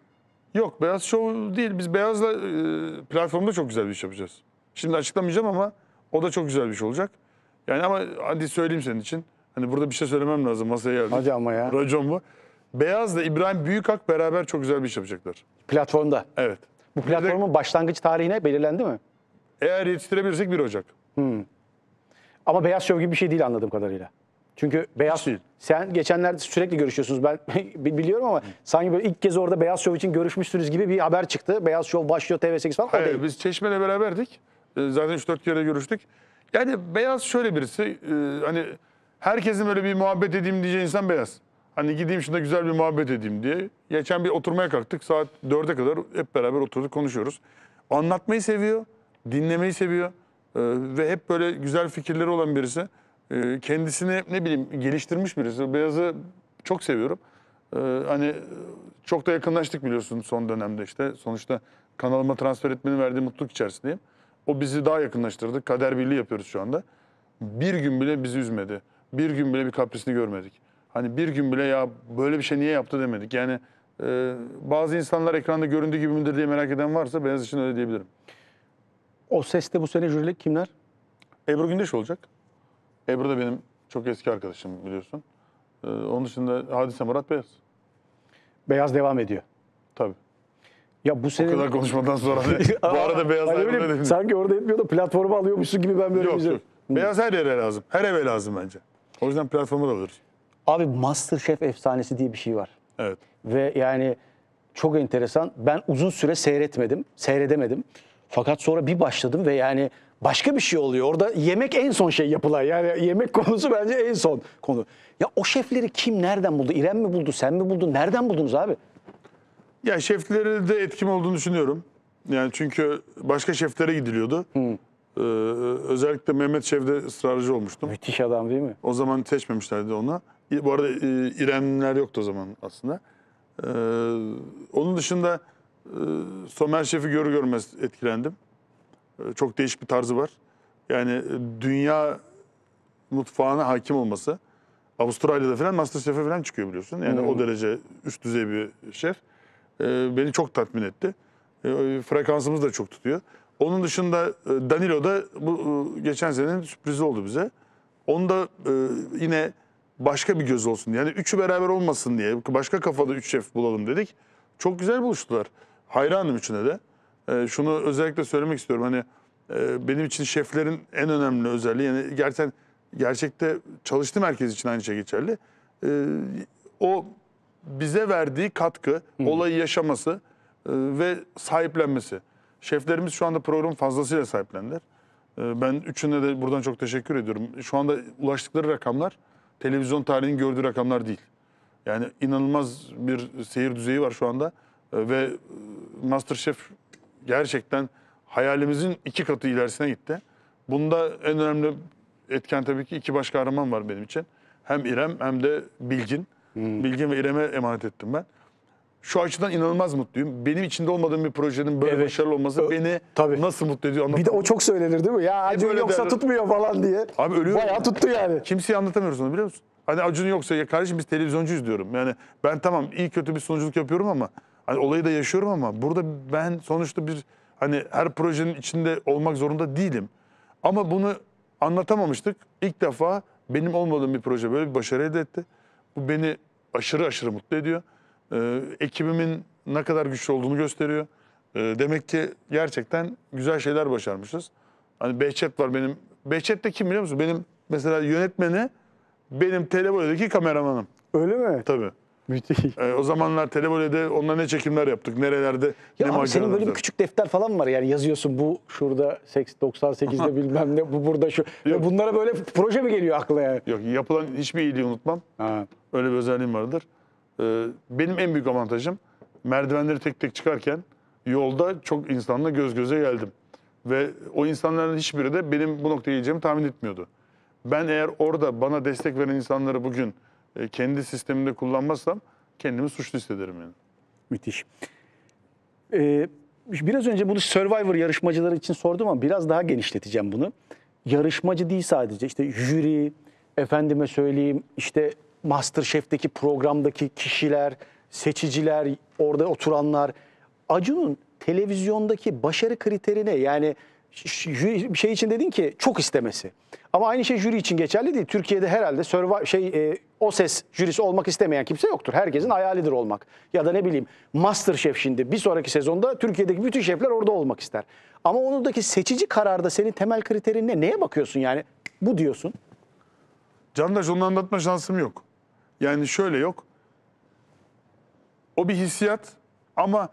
Yok beyaz show değil. Biz beyazla e, platformda çok güzel bir iş yapacağız. Şimdi açıklamayacağım ama o da çok güzel bir şey olacak. Yani ama hadi söyleyeyim senin için. Hani burada bir şey söylemem lazım masaya geldik. Hadi ama ya. Racon bu. Beyaz'la İbrahim Büyükak beraber çok güzel bir iş yapacaklar. Platformda. Evet. Bu platformun başlangıç tarihine belirlendi mi? Eğer yetiştirebilirsek 1 Ocak. Hmm. Ama beyaz show gibi bir şey değil anladığım kadarıyla. Çünkü beyaz Hiç. sen geçenlerde sürekli görüşüyorsunuz ben *laughs* biliyorum ama sanki böyle ilk kez orada Beyaz Şov için görüşmüşsünüz gibi bir haber çıktı. Beyaz Şov başlıyor TV8 falan. Hayır, biz Çeşme'yle beraberdik. Ee, zaten 3-4 kere görüştük. Yani Beyaz şöyle birisi e, hani herkesin böyle bir muhabbet edeyim diyeceği insan Beyaz. Hani gideyim şuna güzel bir muhabbet edeyim diye. Geçen bir oturmaya kalktık. Saat 4'e kadar hep beraber oturduk konuşuyoruz. Anlatmayı seviyor, dinlemeyi seviyor. Ee, ve hep böyle güzel fikirleri olan birisi. Ee, kendisini ne bileyim geliştirmiş birisi. Beyaz'ı çok seviyorum. Ee, hani çok da yakınlaştık biliyorsun son dönemde işte. Sonuçta kanalıma transfer etmenin verdiği mutluluk içerisindeyim. O bizi daha yakınlaştırdı. Kader birliği yapıyoruz şu anda. Bir gün bile bizi üzmedi. Bir gün bile bir kaprisini görmedik. Hani bir gün bile ya böyle bir şey niye yaptı demedik. Yani e, bazı insanlar ekranda göründüğü gibi midir diye merak eden varsa Beyaz için öyle diyebilirim. O seste bu sene jürilik kimler? Ebru Gündeş olacak. Ebru da benim çok eski arkadaşım biliyorsun. Ee, onun dışında Hadise Murat Beyaz. Beyaz devam ediyor. Tabii. Ya bu sene... O kadar konuşmadan sonra *laughs* bu arada Beyaz hani bileyim, Sanki orada yetmiyor da platformu alıyormuşsun gibi ben böyle yok, şey- Yok. Beyaz her yere lazım. Her eve lazım bence. O yüzden platformu da alırız. Abi Masterchef efsanesi diye bir şey var. Evet. Ve yani çok enteresan. Ben uzun süre seyretmedim, seyredemedim. Fakat sonra bir başladım ve yani başka bir şey oluyor. Orada yemek en son şey yapılan. Yani yemek konusu bence en son konu. Ya o şefleri kim nereden buldu? İrem mi buldu? Sen mi buldun? Nereden buldunuz abi? Ya şefleri de etkim olduğunu düşünüyorum. Yani çünkü başka şeflere gidiliyordu. Hı. Ee, özellikle Mehmet Şev'de ısrarcı olmuştum. Müthiş adam değil mi? O zaman seçmemişlerdi ona. Bu arada e, İremler yoktu o zaman aslında. Ee, onun dışında e, Somer Şef'i görür görmez etkilendim. E, çok değişik bir tarzı var. Yani e, dünya mutfağına hakim olması. Avustralya'da falan Masterchef'e falan çıkıyor biliyorsun. Yani hmm. o derece üst düzey bir şef. E, beni çok tatmin etti. E, frekansımız da çok tutuyor. Onun dışında e, Danilo da bu geçen senenin sürprizi oldu bize. Onu da e, yine başka bir göz olsun. Yani üçü beraber olmasın diye başka kafada üç şef bulalım dedik. Çok güzel buluştular. Hayranım üçüne de. Ee, şunu özellikle söylemek istiyorum. Hani e, benim için şeflerin en önemli özelliği yani gerçekten gerçekte çalıştığım herkes için aynı şey geçerli. E, o bize verdiği katkı, hmm. olayı yaşaması e, ve sahiplenmesi. Şeflerimiz şu anda programı fazlasıyla sahiplendiler. E, ben üçüne de buradan çok teşekkür ediyorum. Şu anda ulaştıkları rakamlar televizyon tarihinin gördüğü rakamlar değil. Yani inanılmaz bir seyir düzeyi var şu anda ve e, MasterChef gerçekten hayalimizin iki katı ilerisine gitti. Bunda en önemli etken tabii ki iki baş kahraman var benim için. Hem İrem hem de Bilgin. Hmm. Bilgin ve İrem'e emanet ettim ben. Şu açıdan inanılmaz mutluyum. Benim içinde olmadığım bir projenin böyle evet. başarılı olması Ö beni tabii. nasıl mutlu ediyor anlatamıyorum. Bir de o çok söylenir değil mi? Ya Acun yoksa derler. tutmuyor falan diye. Abi ölüyorum. Bayağı tuttu yani. Kimseye anlatamıyoruz onu biliyor musun? Hani Acun yoksa ya kardeşim biz televizyoncuyuz diyorum. Yani ben tamam iyi kötü bir sunuculuk yapıyorum ama Hani olayı da yaşıyorum ama burada ben sonuçta bir hani her projenin içinde olmak zorunda değilim. Ama bunu anlatamamıştık. İlk defa benim olmadığım bir proje böyle bir başarı elde etti. Bu beni aşırı aşırı mutlu ediyor. Ee, ekibimin ne kadar güçlü olduğunu gösteriyor. Ee, demek ki gerçekten güzel şeyler başarmışız. Hani Behçet var benim. Behçet de kim biliyor musun? Benim mesela yönetmeni benim Teleboy'daki kameramanım. Öyle mi? Tabii. Müthiş. Ee, o zamanlar Televole'de onlar ne çekimler yaptık, nerelerde ya ne abi senin böyle bir küçük defter falan var yani yazıyorsun bu şurada 98'de *laughs* bilmem ne, bu burada şu. Yok. Bunlara böyle proje mi geliyor aklına yani? Yok yapılan hiçbir iyiliği unutmam. Ha. Öyle bir özelliğim vardır. Ee, benim en büyük avantajım merdivenleri tek tek çıkarken yolda çok insanla göz göze geldim. Ve o insanların hiçbiri de benim bu noktaya geleceğimi tahmin etmiyordu. Ben eğer orada bana destek veren insanları bugün e, kendi sisteminde kullanmazsam kendimi suçlu hissederim yani. Müthiş. Ee, biraz önce bunu Survivor yarışmacıları için sordum ama biraz daha genişleteceğim bunu. Yarışmacı değil sadece işte jüri, efendime söyleyeyim işte Masterchef'teki programdaki kişiler, seçiciler, orada oturanlar. Acun'un televizyondaki başarı kriterine yani şey için dedin ki çok istemesi. Ama aynı şey jüri için geçerli değil. Türkiye'de herhalde şey e, o ses jürisi olmak istemeyen kimse yoktur. Herkesin hayalidir olmak. Ya da ne bileyim master şef şimdi bir sonraki sezonda Türkiye'deki bütün şefler orada olmak ister. Ama onundaki seçici kararda senin temel kriterin ne? Neye bakıyorsun yani? Bu diyorsun. Candaş onu anlatma şansım yok. Yani şöyle yok. O bir hissiyat ama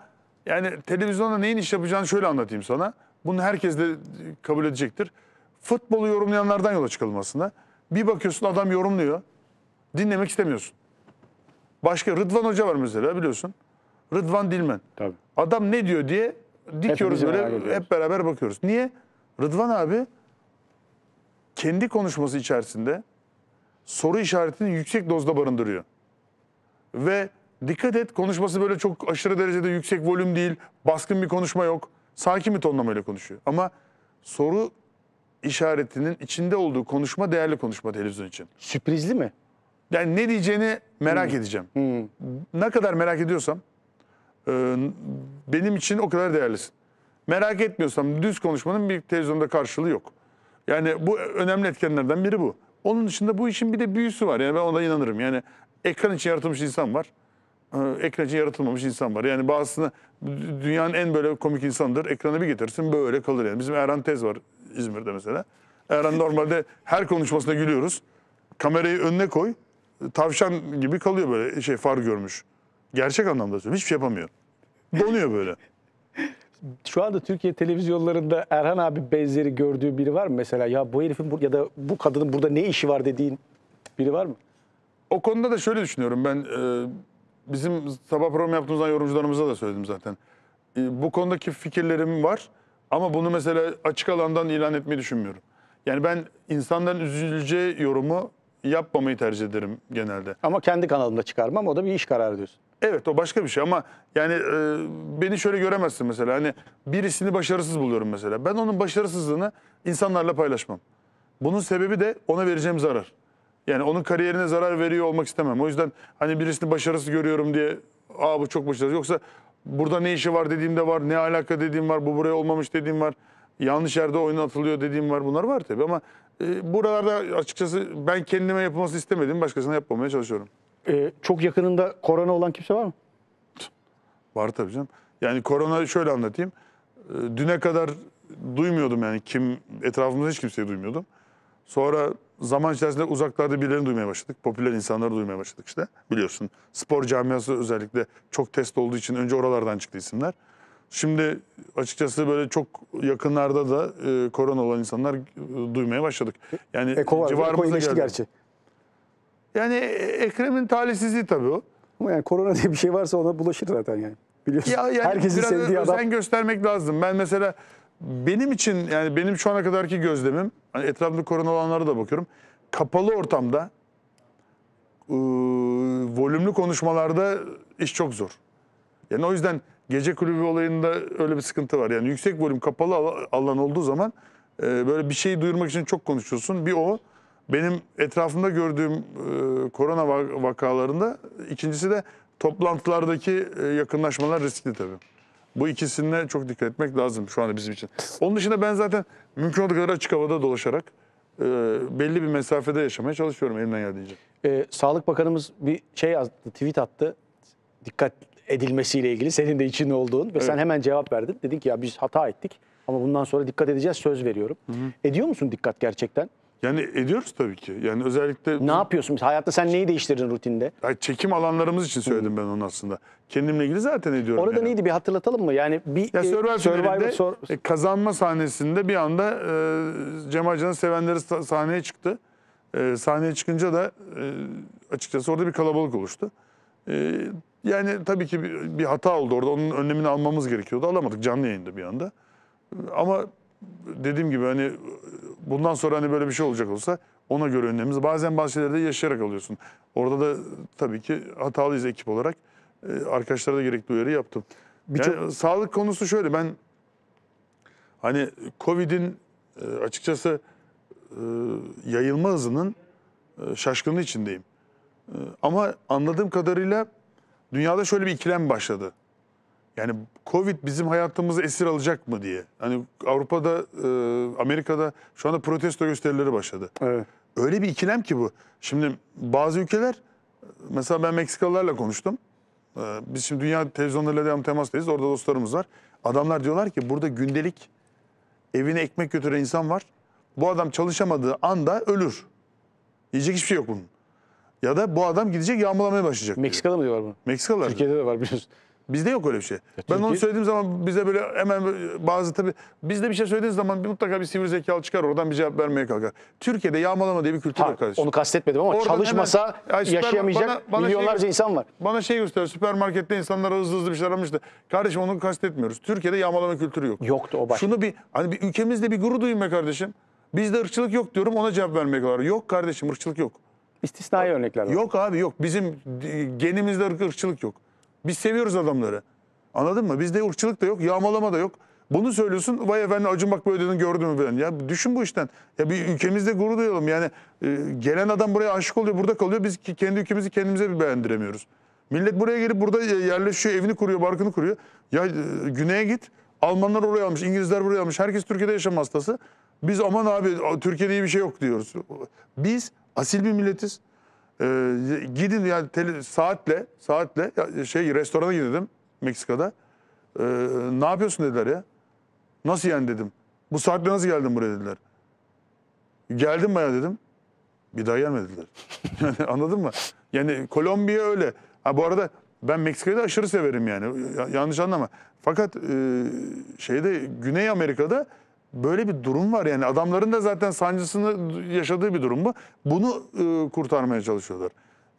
yani televizyonda neyin iş yapacağını şöyle anlatayım sana. Bunu herkes de kabul edecektir. Futbolu yorumlayanlardan yola çıkalım aslında. Bir bakıyorsun adam yorumluyor. Dinlemek istemiyorsun. Başka Rıdvan Hoca var mesela biliyorsun. Rıdvan Dilmen. Tabii. Adam ne diyor diye dikiyoruz Hepimiz böyle beraber hep beraber bakıyoruz. Niye? Rıdvan abi kendi konuşması içerisinde soru işaretini yüksek dozda barındırıyor. Ve dikkat et konuşması böyle çok aşırı derecede yüksek volüm değil. Baskın bir konuşma yok. Sakin bir tonlamayla konuşuyor. Ama soru işaretinin içinde olduğu konuşma değerli konuşma televizyon için. Sürprizli mi? Yani ne diyeceğini merak hmm. edeceğim. Hmm. Ne kadar merak ediyorsam e, benim için o kadar değerlisin. Merak etmiyorsam düz konuşmanın bir televizyonda karşılığı yok. Yani bu önemli etkenlerden biri bu. Onun dışında bu işin bir de büyüsü var. Yani ben ona inanırım. Yani ekran için yaratılmış insan var. E, ekran için yaratılmamış insan var. Yani bazısını dünyanın en böyle komik insandır. Ekranı bir getirsin böyle kalır yani. Bizim Erhan Tez var İzmir'de mesela. Erhan *laughs* normalde her konuşmasında gülüyoruz. Kamerayı önüne koy. Tavşan gibi kalıyor böyle şey far görmüş. Gerçek anlamda söylüyorum. Hiçbir şey yapamıyor. Donuyor böyle. *laughs* Şu anda Türkiye televizyonlarında Erhan abi benzeri gördüğü biri var mı? Mesela ya bu herifin ya da bu kadının burada ne işi var dediğin biri var mı? O konuda da şöyle düşünüyorum ben. E bizim sabah program yaptığımızdan yorumcularımıza da söyledim zaten. Ee, bu konudaki fikirlerim var ama bunu mesela açık alandan ilan etmeyi düşünmüyorum. Yani ben insanların üzüleceği yorumu yapmamayı tercih ederim genelde. Ama kendi kanalımda çıkarmam o da bir iş kararı diyorsun. Evet o başka bir şey ama yani e, beni şöyle göremezsin mesela hani birisini başarısız buluyorum mesela. Ben onun başarısızlığını insanlarla paylaşmam. Bunun sebebi de ona vereceğim zarar. Yani onun kariyerine zarar veriyor olmak istemem. O yüzden hani birisini başarısız görüyorum diye aa bu çok başarılı. Yoksa burada ne işi var dediğimde var, ne alaka dediğim var, bu buraya olmamış dediğim var. Yanlış yerde oyun atılıyor dediğim var. Bunlar var tabii ama e, buralarda açıkçası ben kendime yapılması istemedim. Başkasına yapmamaya çalışıyorum. Ee, çok yakınında korona olan kimse var mı? Var tabii canım. Yani korona şöyle anlatayım. E, düne kadar duymuyordum yani kim etrafımızda hiç kimseyi duymuyordum. Sonra zaman içerisinde uzaklarda birilerini duymaya başladık. Popüler insanları duymaya başladık işte. Biliyorsun spor camiası özellikle çok test olduğu için önce oralardan çıktı isimler. Şimdi açıkçası böyle çok yakınlarda da e, korona olan insanlar e, duymaya başladık. Yani Eko var, Eko civarımıza iyileşti geldi. gerçi. Yani e, Ekrem'in talihsizliği tabii o. Ama yani korona diye bir şey varsa ona bulaşır zaten yani. Biliyorsun. Ya yani Herkesin sevdiği adam. adam. göstermek lazım. Ben mesela benim için yani benim şu ana kadarki gözlemim hani etrafımda korona olanlara da bakıyorum. Kapalı ortamda e, volümlü konuşmalarda iş çok zor. Yani o yüzden gece kulübü olayında öyle bir sıkıntı var. Yani yüksek volüm kapalı alan olduğu zaman e, böyle bir şeyi duyurmak için çok konuşuyorsun. Bir o benim etrafımda gördüğüm e, korona vakalarında ikincisi de toplantılardaki e, yakınlaşmalar riskli tabii. Bu ikisine çok dikkat etmek lazım şu anda bizim için. Onun dışında ben zaten mümkün olduğu kadar açık havada dolaşarak e, belli bir mesafede yaşamaya çalışıyorum elimden geldiğince. Ee, Sağlık Bakanımız bir şey attı, tweet attı. Dikkat edilmesiyle ilgili senin de için olduğun ve evet. sen hemen cevap verdin. Dedin ki ya biz hata ettik ama bundan sonra dikkat edeceğiz söz veriyorum. Hı hı. Ediyor musun dikkat gerçekten? Yani ediyoruz tabii ki. Yani özellikle... Ne yapıyorsun? Mesela Hayatta sen neyi değiştirdin rutinde? Ay, çekim alanlarımız için söyledim ben onu aslında. Kendimle ilgili zaten ediyorum. Orada yani. neydi bir hatırlatalım mı? Yani bir Ya e, Survivor, Survivor sor... E, kazanma sahnesinde bir anda e, Cem Hacı'nın sevenleri sahneye çıktı. E, sahneye çıkınca da e, açıkçası orada bir kalabalık oluştu. E, yani tabii ki bir, bir hata oldu orada. Onun önlemini almamız gerekiyordu. Alamadık canlı yayında bir anda. E, ama dediğim gibi hani bundan sonra hani böyle bir şey olacak olsa ona göre önlemimiz. Bazen bazı şeyleri de yaşayarak alıyorsun. Orada da tabii ki hatalıyız ekip olarak. E, arkadaşlara da gerekli uyarı yaptım. Bir yani, çok... Sağlık konusu şöyle ben hani Covid'in e, açıkçası e, yayılma hızının e, şaşkınlığı içindeyim. E, ama anladığım kadarıyla dünyada şöyle bir ikilem başladı. Yani Covid bizim hayatımızı esir alacak mı diye. Hani Avrupa'da, e, Amerika'da şu anda protesto gösterileri başladı. Evet. Öyle bir ikilem ki bu. Şimdi bazı ülkeler, mesela ben Meksikalılarla konuştum. E, biz şimdi dünya televizyonlarıyla devam temastayız. Orada dostlarımız var. Adamlar diyorlar ki burada gündelik evine ekmek götüren insan var. Bu adam çalışamadığı anda ölür. Yiyecek hiçbir şey yok bunun. Ya da bu adam gidecek yağmalamaya başlayacak. Meksika'da mı diyorlar bunu? Meksikalılar. Türkiye'de de var biliyorsun. Bizde yok öyle bir şey. Ya ben onu söylediğim zaman bize böyle hemen bazı tabii bizde bir şey söylediğiniz zaman bir, mutlaka bir sivri zekalı çıkar oradan bir cevap vermeye kalkar. Türkiye'de yağmalama diye bir kültür ha, yok kardeşim. Onu kastetmedim ama Oradan çalışmasa hemen, ya yaşayamayacak bana, bana şey milyonlarca şey, insan var. Bana şey göster süpermarkette insanlar hızlı hızlı bir şeyler almıştı. Kardeşim onu kastetmiyoruz. Türkiye'de yağmalama kültürü yok. Yoktu o başta. Şunu bir hani bir ülkemizde bir gurur duyun be kardeşim. Bizde ırkçılık yok diyorum ona cevap vermeye kalkar. Yok kardeşim ırkçılık yok. İstisnai örnekler var. Yok abi yok. Bizim genimizde ırkçılık yok. Biz seviyoruz adamları. Anladın mı? Bizde ırkçılık da yok, yağmalama da yok. Bunu söylüyorsun, vay efendim Acunbak böyle dedin gördün mü falan. Ya düşün bu işten. Ya bir ülkemizde gurur duyalım. Yani e, gelen adam buraya aşık oluyor, burada kalıyor. Biz kendi ülkemizi kendimize bir beğendiremiyoruz. Millet buraya gelip burada e, yerleşiyor, evini kuruyor, barkını kuruyor. Ya e, güneye git, Almanlar oraya almış, İngilizler buraya almış. Herkes Türkiye'de yaşam hastası. Biz aman abi Türkiye'de iyi bir şey yok diyoruz. Biz asil bir milletiz. E, gidin yani tele, saatle saatle şey restorana gidin Meksika'da. E, ne yapıyorsun dediler ya. Nasıl yani dedim. Bu saatle nasıl geldin buraya dediler. Geldim baya dedim. Bir daha gelmediler. *laughs* anladın mı? Yani Kolombiya öyle. Ha bu arada ben Meksika'yı da aşırı severim yani. Ya, yanlış anlama. Fakat e, şeyde Güney Amerika'da Böyle bir durum var yani adamların da zaten sancısını yaşadığı bir durum bu. Bunu e, kurtarmaya çalışıyorlar.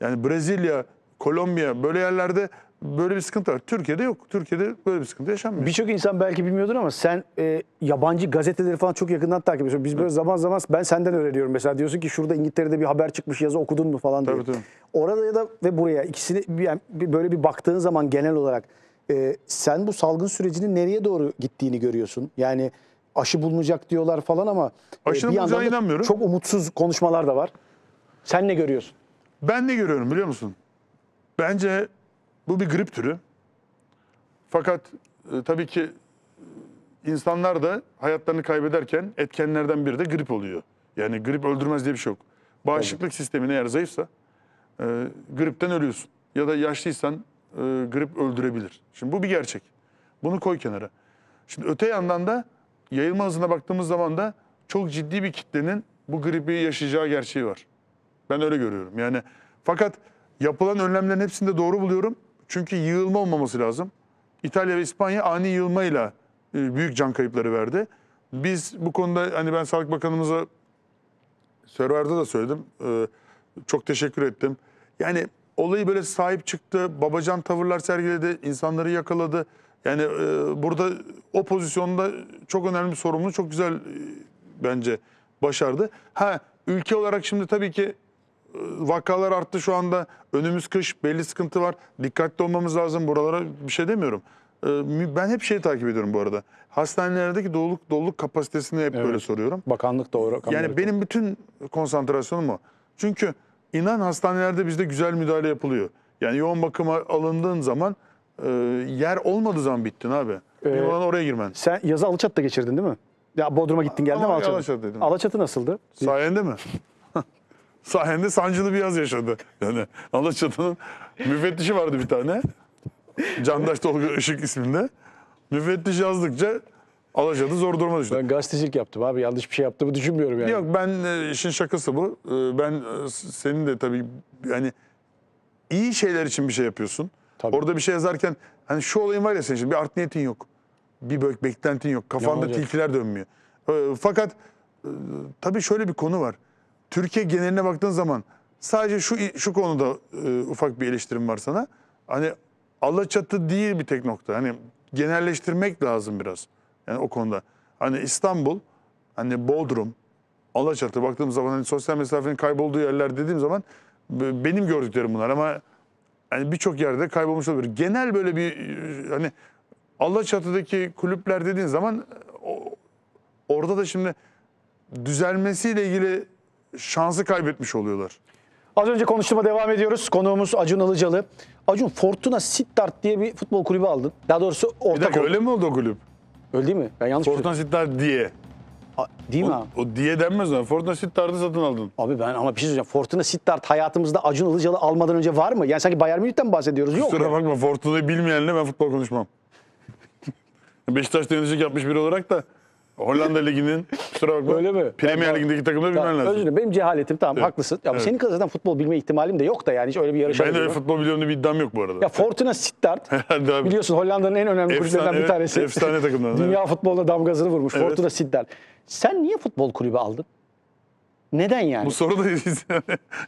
Yani Brezilya, Kolombiya böyle yerlerde böyle bir sıkıntı var. Türkiye'de yok. Türkiye'de böyle bir sıkıntı yaşanmıyor. Birçok insan belki bilmiyordur ama sen e, yabancı gazeteleri falan çok yakından takip ediyorsun. Biz böyle zaman zaman ben senden öğreniyorum mesela. Diyorsun ki şurada İngiltere'de bir haber çıkmış yazı okudun mu falan diye. Tabii, tabii. Orada ya da ve buraya ikisini yani böyle bir baktığın zaman genel olarak e, sen bu salgın sürecinin nereye doğru gittiğini görüyorsun. Yani aşı bulunacak diyorlar falan ama Aşının e, bir yandan inanmıyorum. çok umutsuz konuşmalar da var. Sen ne görüyorsun? Ben ne görüyorum biliyor musun? Bence bu bir grip türü. Fakat e, tabii ki e, insanlar da hayatlarını kaybederken etkenlerden biri de grip oluyor. Yani grip öldürmez diye bir şey yok. Bağışıklık sistemin eğer zayıfsa e, gripten ölüyorsun. Ya da yaşlıysan e, grip öldürebilir. Şimdi bu bir gerçek. Bunu koy kenara. Şimdi öte yandan da yayılma hızına baktığımız zaman da çok ciddi bir kitlenin bu gribi yaşayacağı gerçeği var. Ben öyle görüyorum. Yani fakat yapılan önlemlerin hepsinde doğru buluyorum. Çünkü yığılma olmaması lazım. İtalya ve İspanya ani yığılmayla e, büyük can kayıpları verdi. Biz bu konuda hani ben Sağlık Bakanımıza serverde da söyledim. E, çok teşekkür ettim. Yani olayı böyle sahip çıktı. Babacan tavırlar sergiledi. insanları yakaladı. Yani e, burada o pozisyonda çok önemli sorumluluğu çok güzel e, bence başardı. Ha ülke olarak şimdi tabii ki e, vakalar arttı şu anda. Önümüz kış belli sıkıntı var. Dikkatli olmamız lazım buralara bir şey demiyorum. E, ben hep şeyi takip ediyorum bu arada. Hastanelerdeki doluluk doluluk kapasitesini hep Evet. böyle soruyorum. Bakanlık doğru. Yani benim bütün konsantrasyonum o. Çünkü inan hastanelerde bizde güzel müdahale yapılıyor. Yani yoğun bakıma alındığın zaman e, yer olmadığı zaman bittin abi. Ee, Mühim olan oraya girmen. Sen yazı Alaçatı'da geçirdin değil mi? Ya Bodrum'a gittin geldin ama Alaçatı. Alaçatı'daydım. Alaçatı nasıldı? Sayende mi? *laughs* Sayende sancılı bir yaz yaşadı. Yani Alaçatı'nın müfettişi vardı bir tane. Candaş Tolga Işık isminde. Müfettiş yazdıkça Alaçatı zor duruma düştü. Ben gazetecilik yaptım abi. Yanlış bir şey yaptığımı düşünmüyorum yani. Yok ben e, işin şakası bu. E, ben e, senin de tabii yani iyi şeyler için bir şey yapıyorsun. Tabii. Orada bir şey yazarken hani şu olayın var ya senin için bir art niyetin yok. Bir beklentin yok. Kafanda tilkiler dönmüyor. fakat e, tabii şöyle bir konu var. Türkiye geneline baktığın zaman sadece şu şu konuda e, ufak bir eleştirim var sana. Hani Alaçatı değil bir tek nokta. Hani genelleştirmek lazım biraz. Yani o konuda. Hani İstanbul, hani Bodrum, Alaçatı baktığım zaman hani sosyal mesafenin kaybolduğu yerler dediğim zaman benim gördüklerim bunlar ama yani birçok yerde kaybolmuş olabilir. Genel böyle bir hani Allah çatıdaki kulüpler dediğin zaman orada da şimdi düzelmesiyle ilgili şansı kaybetmiş oluyorlar. Az önce konuştuğuma devam ediyoruz. Konuğumuz Acun Ilıcalı. Acun Fortuna Sittard diye bir futbol kulübü aldın. Daha doğrusu ortak bir dakika, oldu. öyle mi oldu o kulüp? Öyle değil mi? Ben yanlış Fortuna Sittard diye. A, değil mi o, abi? O diye denmez mi? Fortuna Sittard'ı satın aldın. Abi ben ama bir şey söyleyeceğim. Fortuna Sittard hayatımızda Acun Ilıcalı almadan önce var mı? Yani sanki Bayern Münih'ten bahsediyoruz. Kusura Yok. Kusura bakma Fortuna'yı bilmeyenle ben futbol konuşmam. *laughs* Beşiktaş'ta yöneticilik yapmış biri olarak da Hollanda Ligi'nin kusura bakma. Öyle mi? Premier Ligi'ndeki takımları bilmen lazım. Özür dilerim. Benim cehaletim tamam evet. haklısın. Ya evet. senin kadar zaten futbol bilme ihtimalim de yok da yani hiç öyle bir yarışa. Ben de öyle futbol biliyorum bir iddiam yok bu arada. Ya Fortuna Sittard *laughs* biliyorsun Hollanda'nın en önemli kulüplerinden bir tanesi. Efsane takımlardan. *laughs* Dünya evet. futboluna damgasını vurmuş evet. Fortuna Sittard. Sen niye futbol kulübü aldın? Neden yani? Bu soru da *laughs*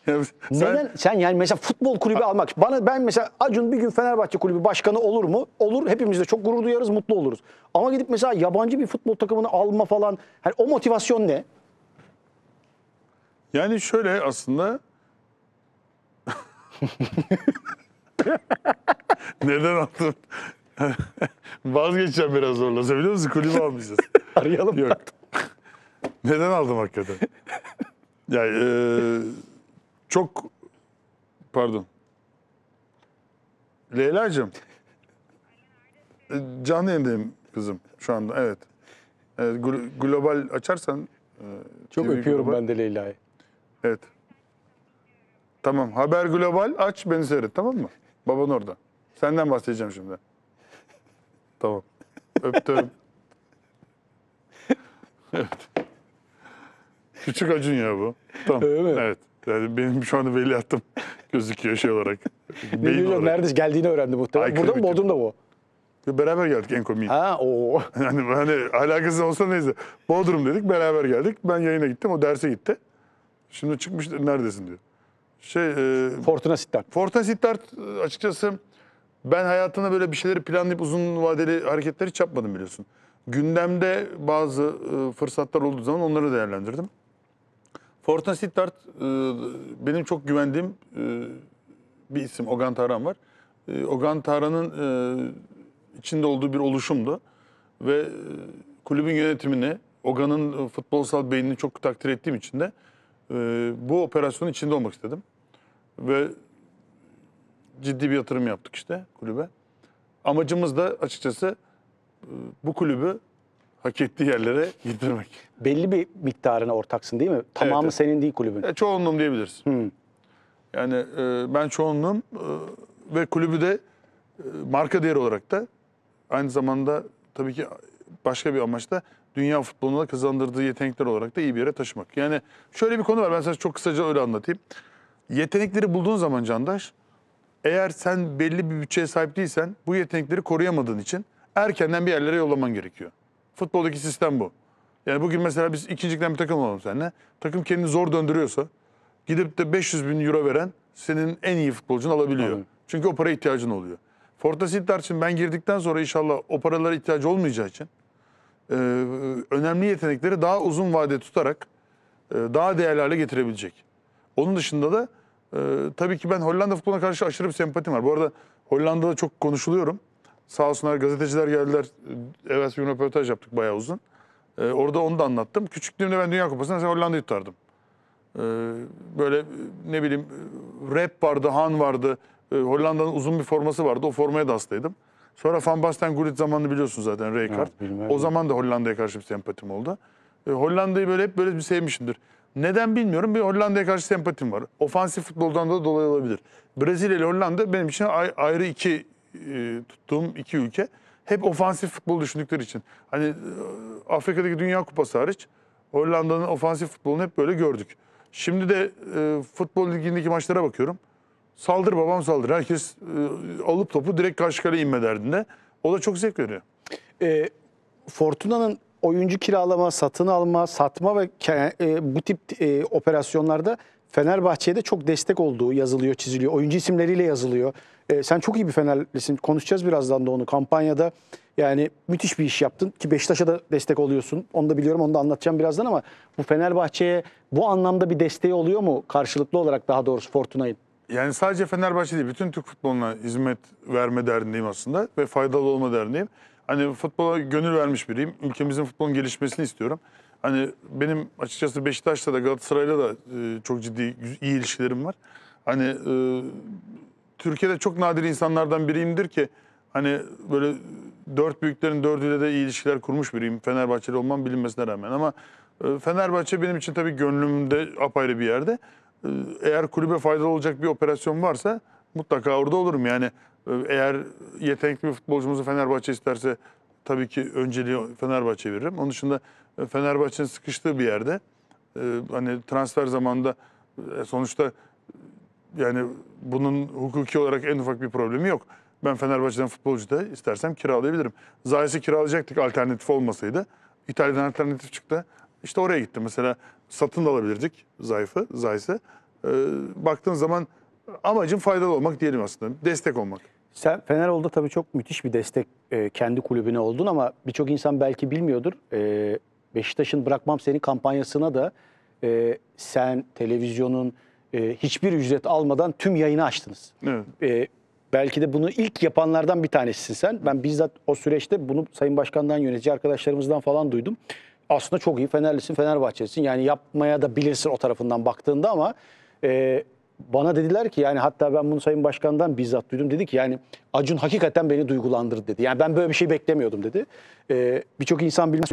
yani Neden? Sen yani mesela futbol kulübü almak. Bana ben mesela Acun bir gün Fenerbahçe kulübü başkanı olur mu? Olur. Hepimiz de çok gurur duyarız, mutlu oluruz. Ama gidip mesela yabancı bir futbol takımını alma falan. Hani o motivasyon ne? Yani şöyle aslında *laughs* Neden attım? *laughs* Vazgeçeceğim biraz zorlasa biliyor musun? Kulübü almayacağız. Arayalım. Yok. Neden aldım hakikaten? Yani, e, çok pardon. Leyla'cığım. E, canlı yayındayım kızım şu anda evet. evet global açarsan. E, çok TV öpüyorum global. ben de Leyla'yı. Evet. Tamam haber global aç beni seyret tamam mı? Baban orada. Senden bahsedeceğim şimdi. Tamam. Öptüm. evet. *laughs* Küçük *laughs* acın ya bu. Tamam. Öyle mi? Evet. Yani benim şu anda veliahtım *laughs* gözüküyor şey olarak. Ne olarak. Nerede geldiğini öğrendi muhtemelen. Burada mı bir Bodrum'da mı o? Beraber geldik en komik. Ha o. *laughs* Yani hani alakası olsa neyse. Bodrum dedik beraber geldik. Ben yayına gittim o derse gitti. Şimdi çıkmış neredesin diyor. Şey, e, Fortuna Sittard. Fortuna Sittard e, açıkçası ben hayatımda böyle bir şeyleri planlayıp uzun vadeli hareketleri hiç yapmadım biliyorsun. Gündemde bazı e, fırsatlar olduğu zaman onları değerlendirdim. Fortuna Sittard e, benim çok güvendiğim e, bir isim. Ogan Taran var. E, Ogan Taran'ın e, içinde olduğu bir oluşumdu. Ve e, kulübün yönetimini, Ogan'ın e, futbolsal beynini çok takdir ettiğim için de e, bu operasyonun içinde olmak istedim. Ve ciddi bir yatırım yaptık işte kulübe. Amacımız da açıkçası e, bu kulübü hak ettiği yerlere getirmek. Belli bir miktarına ortaksın değil mi? Tamamı evet, senin değil kulübün. E, çoğunluğum diyebiliriz. Hmm. Yani e, ben çoğunluğum e, ve kulübü de e, marka değeri olarak da aynı zamanda tabii ki başka bir amaçta dünya futboluna kazandırdığı yetenekler olarak da iyi bir yere taşımak. Yani şöyle bir konu var ben sana çok kısaca öyle anlatayım. Yetenekleri bulduğun zaman Candaş eğer sen belli bir bütçeye sahip değilsen bu yetenekleri koruyamadığın için erkenden bir yerlere yollaman gerekiyor. Futboldaki sistem bu. Yani bugün mesela biz ikincilikten bir takım olalım seninle. Takım kendini zor döndürüyorsa gidip de 500 bin euro veren senin en iyi futbolcunu alabiliyor. Tabii. Çünkü o para ihtiyacın oluyor. Fortas İddiar için ben girdikten sonra inşallah o paralara ihtiyacı olmayacağı için e, önemli yetenekleri daha uzun vade tutarak e, daha değerli hale getirebilecek. Onun dışında da e, tabii ki ben Hollanda futboluna karşı aşırı bir sempatim var. Bu arada Hollanda'da çok konuşuluyorum. Sağ olsunlar gazeteciler geldiler. Evet bir röportaj yaptık bayağı uzun. Ee, orada onu da anlattım. Küçüklüğümde ben Dünya Kupası'nda mesela Hollanda'yı tutardım. Ee, böyle ne bileyim rap vardı, han vardı. Ee, Hollanda'nın uzun bir forması vardı. O formaya da hastaydım. Sonra Van Basten Gullit zamanını biliyorsun zaten Rijkaard. o zaman da Hollanda'ya karşı bir sempatim oldu. Ee, Hollanda'yı böyle hep böyle bir sevmişimdir. Neden bilmiyorum. Bir Hollanda'ya karşı sempatim var. Ofansif futboldan da dolayı olabilir. Brezilya ile Hollanda benim için ayrı iki e, tuttuğum iki ülke hep ofansif futbol düşündükleri için. Hani e, Afrika'daki Dünya Kupası hariç Hollanda'nın ofansif futbolunu hep böyle gördük. Şimdi de e, futbol ligindeki maçlara bakıyorum. Saldır babam saldır. Herkes e, alıp topu direkt karşı kaleye inme derdinde. O da çok zevk veriyor. E, Fortuna'nın oyuncu kiralama, satın alma, satma ve e, bu tip e, operasyonlarda Fenerbahçe'ye de çok destek olduğu yazılıyor, çiziliyor. Oyuncu isimleriyle yazılıyor. E, sen çok iyi bir Fenerlisin. Konuşacağız birazdan da onu. Kampanyada yani müthiş bir iş yaptın ki Beşiktaş'a da destek oluyorsun. Onu da biliyorum, onu da anlatacağım birazdan ama bu Fenerbahçe'ye bu anlamda bir desteği oluyor mu karşılıklı olarak daha doğrusu Fortuna'yı? Yani sadece Fenerbahçe değil, bütün Türk futboluna hizmet verme derdindeyim aslında ve faydalı olma derdindeyim. Hani futbola gönül vermiş biriyim. Ülkemizin futbolun gelişmesini istiyorum. Hani benim açıkçası Beşiktaş'ta da Galatasaray'la da e, çok ciddi iyi ilişkilerim var. Hani e, Türkiye'de çok nadir insanlardan biriyimdir ki hani böyle dört büyüklerin dördüyle de iyi ilişkiler kurmuş biriyim. Fenerbahçeli olmam bilinmesine rağmen ama e, Fenerbahçe benim için tabii gönlümde apayrı bir yerde. E, eğer kulübe faydalı olacak bir operasyon varsa mutlaka orada olurum. Yani e, eğer yetenekli bir futbolcumuzu Fenerbahçe isterse tabii ki önceliği Fenerbahçe veririm. Onun dışında Fenerbahçe'nin sıkıştığı bir yerde hani transfer zamanında sonuçta yani bunun hukuki olarak en ufak bir problemi yok. Ben Fenerbahçe'den futbolcu da istersem kiralayabilirim. Zayes'i kiralayacaktık alternatif olmasaydı. İtalya'dan alternatif çıktı. İşte oraya gitti. Mesela satın da alabilirdik zayıfı Zayes'i. Ee, baktığın zaman amacın faydalı olmak diyelim aslında. Destek olmak. Sen Fener oldu tabii çok müthiş bir destek e, kendi kulübüne oldun ama birçok insan belki bilmiyordur. E, Beşiktaş'ın Bırakmam Seni kampanyasına da e, sen, televizyonun, e, hiçbir ücret almadan tüm yayını açtınız. Evet. E, belki de bunu ilk yapanlardan bir tanesisin sen. Ben bizzat o süreçte bunu Sayın Başkan'dan, yönetici arkadaşlarımızdan falan duydum. Aslında çok iyi Fenerlisin, Fenerbahçelisin. Yani yapmaya da bilirsin o tarafından baktığında ama e, bana dediler ki yani hatta ben bunu Sayın Başkan'dan bizzat duydum. Dedi ki yani Acun hakikaten beni duygulandırdı dedi. Yani ben böyle bir şey beklemiyordum dedi. Ee, Birçok insan bilmez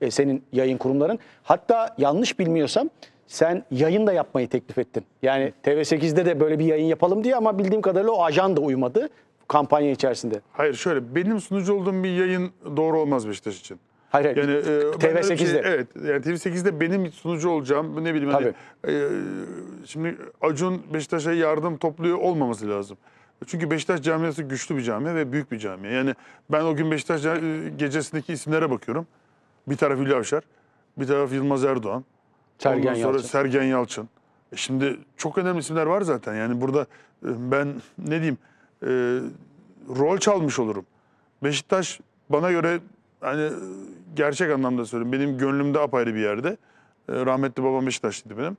ee, senin yayın kurumların. Hatta yanlış bilmiyorsam sen yayın da yapmayı teklif ettin. Yani TV8'de de böyle bir yayın yapalım diye ama bildiğim kadarıyla o ajan da uymadı kampanya içerisinde. Hayır şöyle benim sunucu olduğum bir yayın doğru olmaz Beşiktaş için. Hayır, yani TV8'de. Şey, evet, yani TV8'de benim sunucu olacağım. Ne bileyim hani, Tabii. hani e, şimdi Acun Beşiktaş'a yardım topluyor olmaması lazım. Çünkü Beşiktaş camiası güçlü bir camia ve büyük bir camia. Yani ben o gün Beşiktaş e, gecesindeki isimlere bakıyorum. Bir taraf Hülya Avşar, bir taraf Yılmaz Erdoğan, Sergen Ondan sonra Yalçın. Sergen Yalçın. E şimdi çok önemli isimler var zaten. Yani burada e, ben ne diyeyim e, rol çalmış olurum. Beşiktaş bana göre hani gerçek anlamda söylüyorum. Benim gönlümde apayrı bir yerde. E, rahmetli babam Beşiktaşlıydı benim.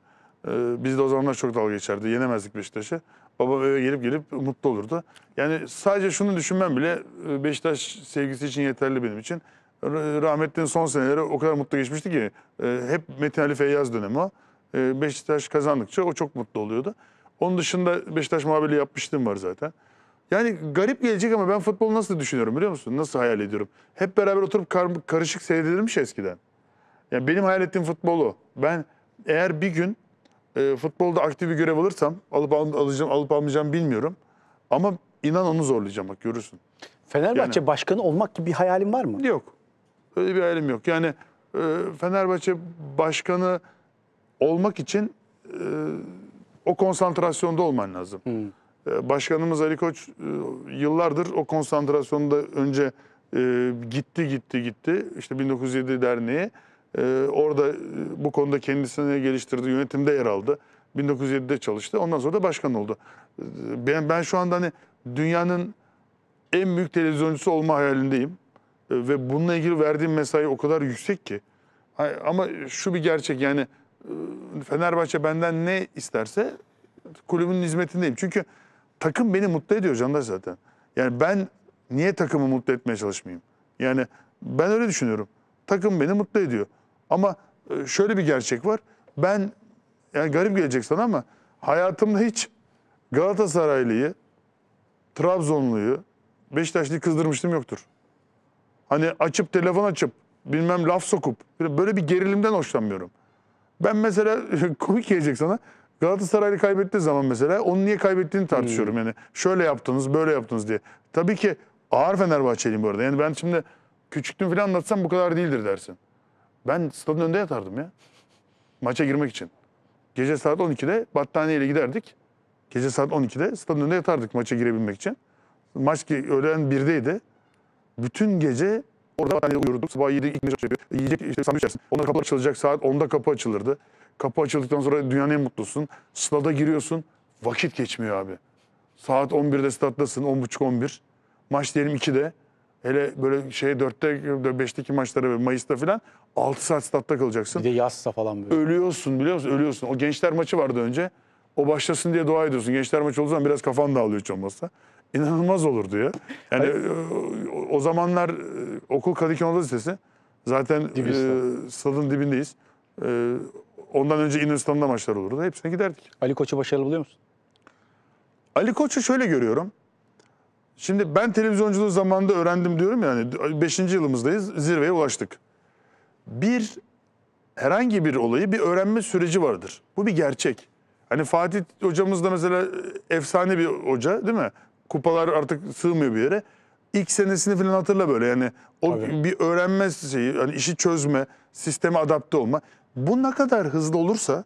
E, biz de o zamanlar çok dalga geçerdi. Yenemezdik Beşiktaş'ı. Babam eve gelip gelip mutlu olurdu. Yani sadece şunu düşünmem bile e, Beşiktaş sevgisi için yeterli benim için rahmetli'nin son seneleri o kadar mutlu geçmişti ki e, hep Metin Ali Feyyaz dönemi o. E, Beşiktaş kazandıkça o çok mutlu oluyordu. Onun dışında Beşiktaş muhabirliği yapmıştım var zaten. Yani garip gelecek ama ben futbolu nasıl düşünüyorum biliyor musun? Nasıl hayal ediyorum? Hep beraber oturup kar karışık seyredilmiş eskiden. Yani benim hayal ettiğim futbolu. Ben eğer bir gün e, futbolda aktif bir görev alırsam alıp al alacağım alıp almayacağım bilmiyorum. Ama inan onu zorlayacağım bak görürsün. Fenerbahçe yani, başkanı olmak gibi bir hayalin var mı? Yok. Öyle bir hayalim yok. Yani e, Fenerbahçe başkanı olmak için e, o konsantrasyonda olman lazım. Hmm. E, başkanımız Ali Koç yıllardır o konsantrasyonda önce gitti gitti gitti. İşte 1907 Derneği orada bu konuda kendisini geliştirdi, yönetimde yer aldı. 1907'de çalıştı. Ondan sonra da başkan oldu. Ben ben şu anda hani dünyanın en büyük televizyoncusu olma hayalindeyim. Ee, ve bununla ilgili verdiğim mesai o kadar yüksek ki. Ama şu bir gerçek yani e, Fenerbahçe benden ne isterse kulübün hizmetindeyim. Çünkü takım beni mutlu ediyor Candaş zaten. Yani ben niye takımı mutlu etmeye çalışmayayım? Yani ben öyle düşünüyorum. Takım beni mutlu ediyor. Ama e, şöyle bir gerçek var. Ben yani garip gelecek sana ama hayatımda hiç Galatasaraylıyı, Trabzonluyu, Beşiktaşlıyı kızdırmıştım yoktur. Hani açıp telefon açıp bilmem laf sokup böyle bir gerilimden hoşlanmıyorum. Ben mesela *laughs* komik gelecek sana. Galatasaray'ı kaybettiği zaman mesela onu niye kaybettiğini tartışıyorum hmm. yani. Şöyle yaptınız, böyle yaptınız diye. Tabii ki ağır Fenerbahçeliyim bu arada. Yani ben şimdi küçüktüm falan anlatsam bu kadar değildir dersin. Ben stadın önünde yatardım ya. Maça girmek için. Gece saat 12'de battaniyeyle giderdik. Gece saat 12'de stadın önünde yatardık maça girebilmek için. Maç öğlen 1'deydi. Bütün gece orada hani uyurduk. Sabah 7 ikna yapıyor. Yiyecek işte sandviç yersin. Onlar kapı açılacak saat 10'da kapı açılırdı. Kapı açıldıktan sonra dünyanın en mutlusun. Stada giriyorsun. Vakit geçmiyor abi. Saat 11'de stattasın. 10.30-11. Maç diyelim 2'de. Hele böyle şey 4'te 5'teki maçları Mayıs'ta falan 6 saat statta kalacaksın. Bir de yazsa falan böyle. Ölüyorsun biliyor musun? Ölüyorsun. O gençler maçı vardı önce. O başlasın diye dua ediyorsun. Gençler maçı olduğu zaman biraz kafan dağılıyor hiç olmazsa inanılmaz olur ya. Yani e, o, o zamanlar e, okul Kadıköy Anadolu Lisesi zaten e, stadın dibindeyiz. E, ondan önce İnönü Stadı'nda maçlar olurdu. Hepsine giderdik. Ali Koç'u başarılı buluyor musun? Ali Koç'u şöyle görüyorum. Şimdi ben televizyonculuğu zamanında öğrendim diyorum yani. Beşinci yılımızdayız. Zirveye ulaştık. Bir herhangi bir olayı bir öğrenme süreci vardır. Bu bir gerçek. Hani Fatih hocamız da mesela e, efsane bir hoca değil mi? kupalar artık sığmıyor bir yere. İlk senesini falan hatırla böyle yani o Tabii. bir öğrenme şeyi, hani işi çözme, sisteme adapte olma. Bu ne kadar hızlı olursa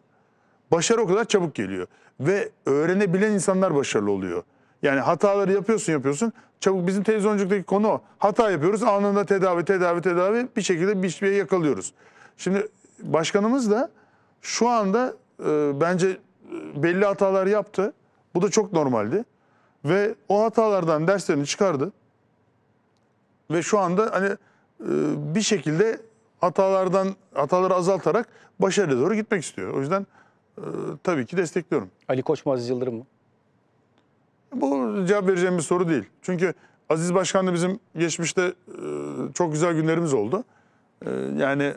başarı o kadar çabuk geliyor ve öğrenebilen insanlar başarılı oluyor. Yani hataları yapıyorsun yapıyorsun. Çabuk bizim televizyonculuk'taki konu o. Hata yapıyoruz anında tedavi tedavi tedavi bir şekilde bir şeye yakalıyoruz. Şimdi başkanımız da şu anda e, bence e, belli hatalar yaptı. Bu da çok normaldi. Ve o hatalardan derslerini çıkardı. Ve şu anda hani e, bir şekilde hatalardan hataları azaltarak başarıya doğru gitmek istiyor. O yüzden e, tabii ki destekliyorum. Ali Koç mu Aziz Yıldırım mı? Bu cevap vereceğim bir soru değil. Çünkü Aziz Başkan'la bizim geçmişte e, çok güzel günlerimiz oldu. yani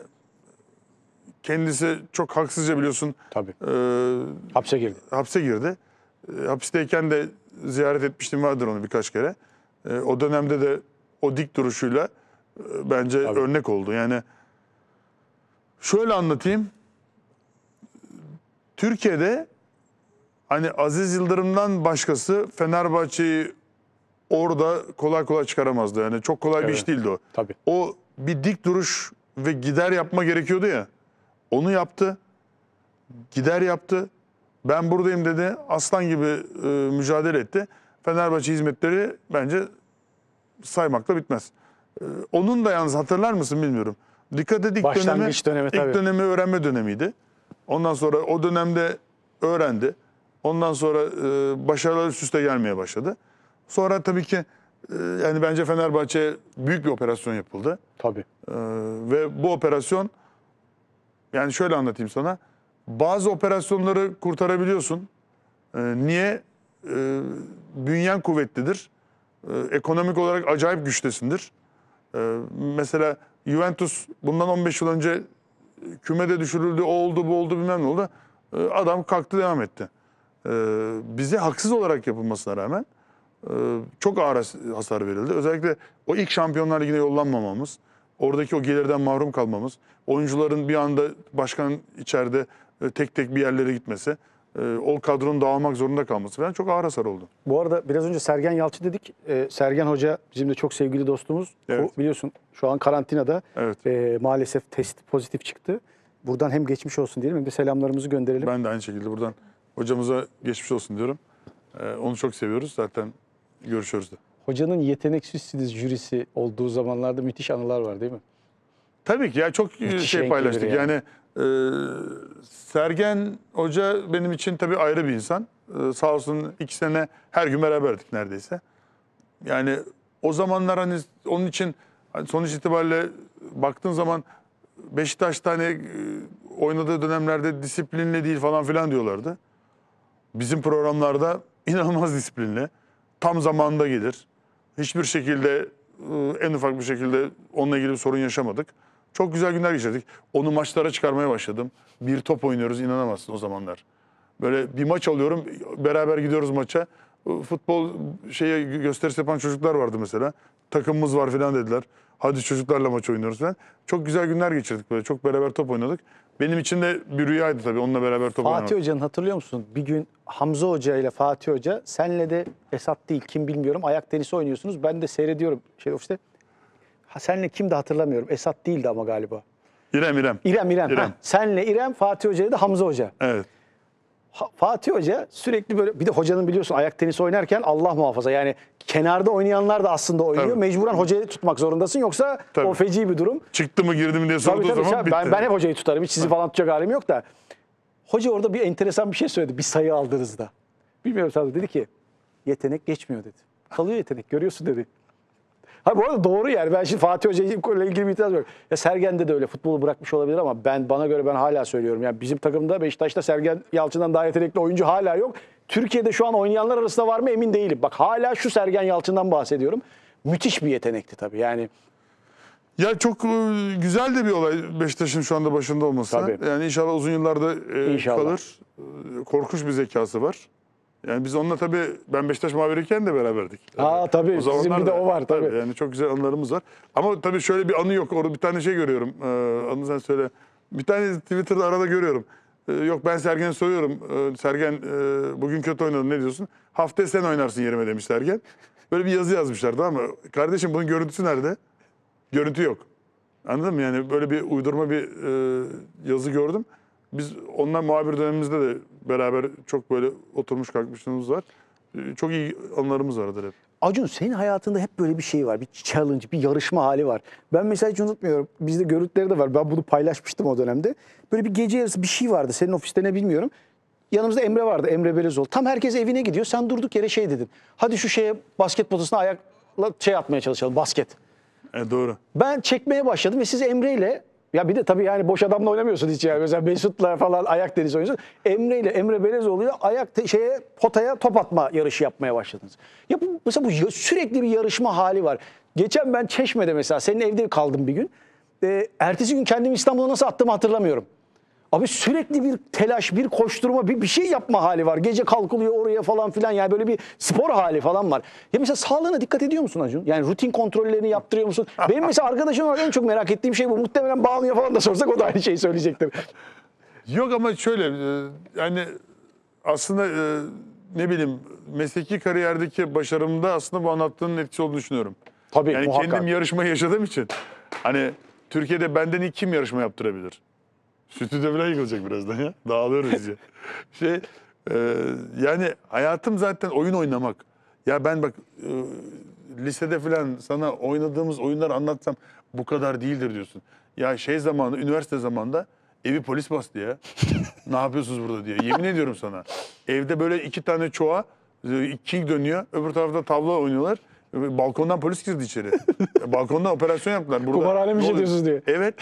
kendisi çok haksızca biliyorsun. Tabii. E, hapse girdi. Hapse girdi. E, hapisteyken de ziyaret etmiştim vardır onu birkaç kere. E, o dönemde de o dik duruşuyla e, bence Tabii. örnek oldu. Yani şöyle anlatayım. Türkiye'de hani Aziz Yıldırım'dan başkası Fenerbahçe'yi orada kolay kolay çıkaramazdı. Yani çok kolay evet. bir iş değildi o. Tabii. O bir dik duruş ve gider yapma gerekiyordu ya. Onu yaptı. Gider yaptı. Ben buradayım dedi. Aslan gibi e, mücadele etti. Fenerbahçe hizmetleri bence saymakla bitmez. E, onun da yalnız hatırlar mısın bilmiyorum. Dikkat et ilk Başlangıç dönemi, dönemi ilk dönemi öğrenme dönemiydi. Ondan sonra o dönemde öğrendi. Ondan sonra e, başarılar üst üste gelmeye başladı. Sonra tabii ki e, yani bence Fenerbahçe büyük bir operasyon yapıldı. Tabii. E, ve bu operasyon yani şöyle anlatayım sana. Bazı operasyonları kurtarabiliyorsun. E, niye? E, bünyen kuvvetlidir. E, ekonomik olarak acayip güçtesindir. E, mesela Juventus bundan 15 yıl önce kümede düşürüldü, o oldu, bu oldu bilmem ne oldu. E, adam kalktı devam etti. E, bize haksız olarak yapılmasına rağmen e, çok ağır hasar verildi. Özellikle o ilk Şampiyonlar Ligi'ne yollanmamamız, oradaki o gelirden mahrum kalmamız, oyuncuların bir anda başkan içeride e, tek tek bir yerlere gitmesi, e, o kadronun dağılmak zorunda kalması falan çok ağır hasar oldu. Bu arada biraz önce Sergen Yalçı dedik. E, Sergen Hoca bizim de çok sevgili dostumuz. Evet. O, biliyorsun şu an karantinada evet. e, maalesef test pozitif çıktı. Buradan hem geçmiş olsun diyelim hem de selamlarımızı gönderelim. Ben de aynı şekilde buradan hocamıza geçmiş olsun diyorum. onu çok seviyoruz zaten görüşüyoruz da. Hocanın yeteneksizsiniz jürisi olduğu zamanlarda müthiş anılar var değil mi? Tabii ki ya çok müthiş şey paylaştık yani. yani ee, Sergen Hoca benim için tabii ayrı bir insan. Ee, sağ olsun iki sene her gün beraberdik neredeyse. Yani o zamanlar hani onun için hani sonuç itibariyle baktığın zaman Beşiktaş'ta hani e, oynadığı dönemlerde disiplinli değil falan filan diyorlardı. Bizim programlarda *laughs* inanılmaz disiplinli. Tam zamanında gelir. Hiçbir şekilde e, en ufak bir şekilde onunla ilgili bir sorun yaşamadık. Çok güzel günler geçirdik. Onu maçlara çıkarmaya başladım. Bir top oynuyoruz inanamazsın o zamanlar. Böyle bir maç alıyorum beraber gidiyoruz maça. Futbol şeye gösterisi yapan çocuklar vardı mesela. Takımımız var falan dediler. Hadi çocuklarla maç oynuyoruz falan. Çok güzel günler geçirdik böyle. Çok beraber top oynadık. Benim için de bir rüyaydı tabii onunla beraber top oynamak. Fatih Hoca'nın hatırlıyor musun? Bir gün Hamza Hoca ile Fatih Hoca senle de Esat değil kim bilmiyorum ayak tenisi oynuyorsunuz. Ben de seyrediyorum şey ofiste. Ha, senle kimdi hatırlamıyorum. Esat değildi ama galiba. İrem İrem. İrem İrem. İrem. Ha, senle İrem, Fatih Hoca'ya da Hamza Hoca. Evet. Fatih Hoca sürekli böyle bir de hocanın biliyorsun ayak tenisi oynarken Allah muhafaza yani kenarda oynayanlar da aslında oynuyor. Tabii. Mecburen hocayı tutmak zorundasın yoksa Tabii. o feci bir durum. Çıktı mı girdi mi diye sorduğu tabii, tabii, zaman bitti. Ben, ben hep hocayı tutarım. Hiç sizi falan tutacak halim yok da. Hoca orada bir enteresan bir şey söyledi. Bir sayı aldığınızda. Bilmiyorum tabii dedi ki yetenek geçmiyor dedi. Kalıyor yetenek görüyorsun dedi. Ha bu arada doğru yer Ben şimdi Fatih Hoca ile ilgili bir itiraz yok. Ya Sergen'de de öyle futbolu bırakmış olabilir ama ben bana göre ben hala söylüyorum. Yani bizim takımda Beşiktaş'ta Sergen Yalçın'dan daha yetenekli oyuncu hala yok. Türkiye'de şu an oynayanlar arasında var mı emin değilim. Bak hala şu Sergen Yalçın'dan bahsediyorum. Müthiş bir yetenekti tabii yani. Ya çok e, güzel de bir olay Beşiktaş'ın şu anda başında olması. Tabii. Yani inşallah uzun yıllarda e, kalır. E, korkunç bir zekası var. Yani biz onunla tabii ben Beşiktaş muhabiriyken de beraberdik. Aa tabii o bizim bir de o var tabii. tabii. Yani çok güzel anılarımız var. Ama tabii şöyle bir anı yok. Orada bir tane şey görüyorum. Ee, anı sen söyle. Bir tane Twitter'da arada görüyorum. Ee, yok ben Sergen soruyorum. Ee, Sergen e, bugün kötü oynadın ne diyorsun? Haftaya sen oynarsın yerime demiş Sergen. Böyle bir yazı yazmışlar tamam mı? Kardeşim bunun görüntüsü nerede? Görüntü yok. Anladın mı? Yani böyle bir uydurma bir e, yazı gördüm. Biz ondan muhabir dönemimizde de beraber çok böyle oturmuş kalkmışlığımız var. Ee, çok iyi anılarımız vardır hep. Acun senin hayatında hep böyle bir şey var. Bir challenge, bir yarışma hali var. Ben mesela hiç unutmuyorum. Bizde görüntüleri de var. Ben bunu paylaşmıştım o dönemde. Böyle bir gece yarısı bir şey vardı. Senin ofiste ne bilmiyorum. Yanımızda Emre vardı. Emre Belezol. Tam herkes evine gidiyor. Sen durduk yere şey dedin. Hadi şu şeye basket potasına ayakla şey atmaya çalışalım. Basket. E, doğru. Ben çekmeye başladım ve siz Emre ile ya bir de tabii yani boş adamla oynamıyorsun hiç yani. Mesela Mesut'la falan ayak deniz oynuyorsun. Emre ile Emre Belezoğlu'yla ayak şeye potaya top atma yarışı yapmaya başladınız. Ya bu, mesela bu sürekli bir yarışma hali var. Geçen ben Çeşme'de mesela senin evde kaldım bir gün. E, ertesi gün kendimi İstanbul'a nasıl attığımı hatırlamıyorum. Abi sürekli bir telaş, bir koşturma, bir, bir şey yapma hali var. Gece kalkılıyor oraya falan filan. Yani böyle bir spor hali falan var. Ya mesela sağlığına dikkat ediyor musun Acun? Yani rutin kontrollerini yaptırıyor musun? *laughs* Benim mesela arkadaşım olarak en çok merak ettiğim şey bu. Muhtemelen Banu'ya falan da sorsak o da aynı şeyi söyleyecektir. Yok ama şöyle e, yani aslında e, ne bileyim mesleki kariyerdeki başarımda aslında bu anlattığının etkisi olduğunu düşünüyorum. Tabii yani muhakkak. kendim yarışma yaşadığım için. Hani Türkiye'de benden iyi kim yarışma yaptırabilir? Stüdyo falan yıkılacak birazdan ya. Dağılıyoruz ya. *laughs* şey e, yani hayatım zaten oyun oynamak. Ya ben bak e, lisede falan sana oynadığımız oyunlar anlatsam bu kadar değildir diyorsun. Ya şey zamanı, üniversite zamanında evi polis bastı ya. *laughs* ne yapıyorsunuz burada diye. Yemin ediyorum sana. Evde böyle iki tane çoğa, e, king dönüyor. Öbür tarafta tavla oynuyorlar. E, balkondan polis girdi içeri. *laughs* E, balkondan operasyon yaptılar. Burada, Kumar alemi diyorsunuz diye. Evet.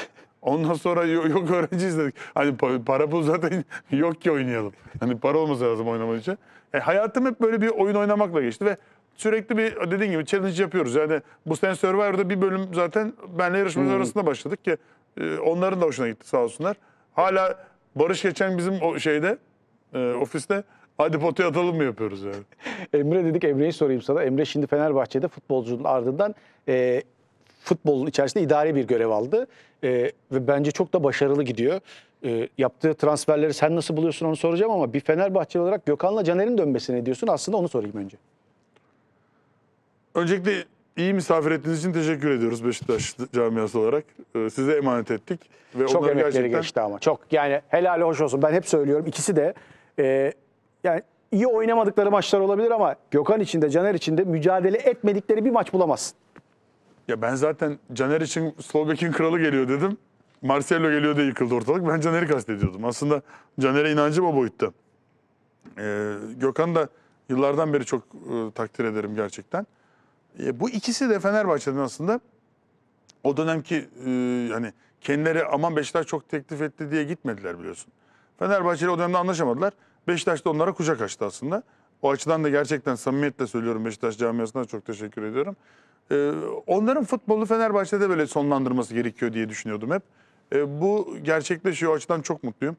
Ondan sonra yok, yok öğrenci istedik. Hani para bu zaten *laughs* yok ki oynayalım. Hani para olması lazım oynamak için. E, hayatım hep böyle bir oyun oynamakla geçti ve sürekli bir dediğim gibi challenge yapıyoruz. Yani bu sene Survivor'da bir bölüm zaten benle yarışmacı hmm. arasında başladık ki e, onların da hoşuna gitti sağ olsunlar. Hala Barış geçen bizim o şeyde e, ofiste Hadi potaya atalım mı yapıyoruz yani? *laughs* Emre dedik Emre'yi sorayım sana. Emre şimdi Fenerbahçe'de futbolcunun ardından e, futbolun içerisinde idari bir görev aldı. E, ve bence çok da başarılı gidiyor. E, yaptığı transferleri sen nasıl buluyorsun onu soracağım ama bir Fenerbahçe olarak Gökhan'la Caner'in dönmesini diyorsun. Aslında onu sorayım önce. Öncelikle iyi misafir ettiğiniz için teşekkür ediyoruz Beşiktaş camiası olarak. Ee, size emanet ettik. Ve çok emekleri gerçekten... geçti ama. Çok yani helal hoş olsun. Ben hep söylüyorum ikisi de e, yani iyi oynamadıkları maçlar olabilir ama Gökhan için de Caner için de mücadele etmedikleri bir maç bulamazsın. Ya ben zaten Caner için Slovak'in kralı geliyor dedim. Marcelo geliyor diye yıkıldı ortalık. Ben Caner'i kastediyordum. Aslında Caner'e inancı o boyutta. Ee, Gökhan da yıllardan beri çok e, takdir ederim gerçekten. E, bu ikisi de Fenerbahçe'den aslında o dönemki e, yani kendileri aman Beşiktaş çok teklif etti diye gitmediler biliyorsun. Fenerbahçe ile o dönemde anlaşamadılar. Beşiktaş da onlara kucak açtı aslında. O açıdan da gerçekten samimiyetle söylüyorum Beşiktaş camiasına çok teşekkür ediyorum. E, onların futbolu Fenerbahçe'de böyle sonlandırması gerekiyor diye düşünüyordum hep. E, bu gerçekleşiyor o açıdan çok mutluyum. E,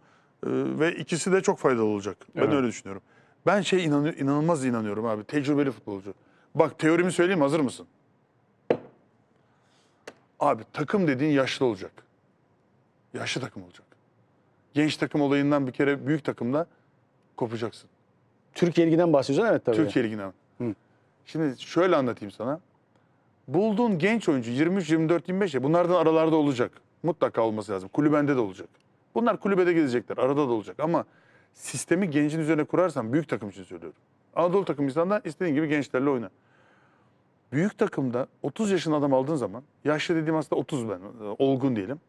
ve ikisi de çok faydalı olacak. Ben evet. öyle düşünüyorum. Ben şey inan, inanılmaz inanıyorum abi. Tecrübeli futbolcu. Bak teorimi söyleyeyim hazır mısın? Abi takım dediğin yaşlı olacak. Yaşlı takım olacak. Genç takım olayından bir kere büyük takımda kopacaksın. Türkiye Ligi'den bahsediyorsun evet tabii. Türkiye Ligi'nden. Şimdi şöyle anlatayım sana. Bulduğun genç oyuncu 23, 24, 25 ya bunlardan aralarda olacak. Mutlaka olması lazım. Kulübende de olacak. Bunlar kulübede gezecekler. Arada da olacak ama sistemi gencin üzerine kurarsan büyük takım için söylüyorum. Anadolu takımıysan da istediğin gibi gençlerle oyna. Büyük takımda 30 yaşında adam aldığın zaman, yaşlı dediğim aslında 30 ben, olgun diyelim.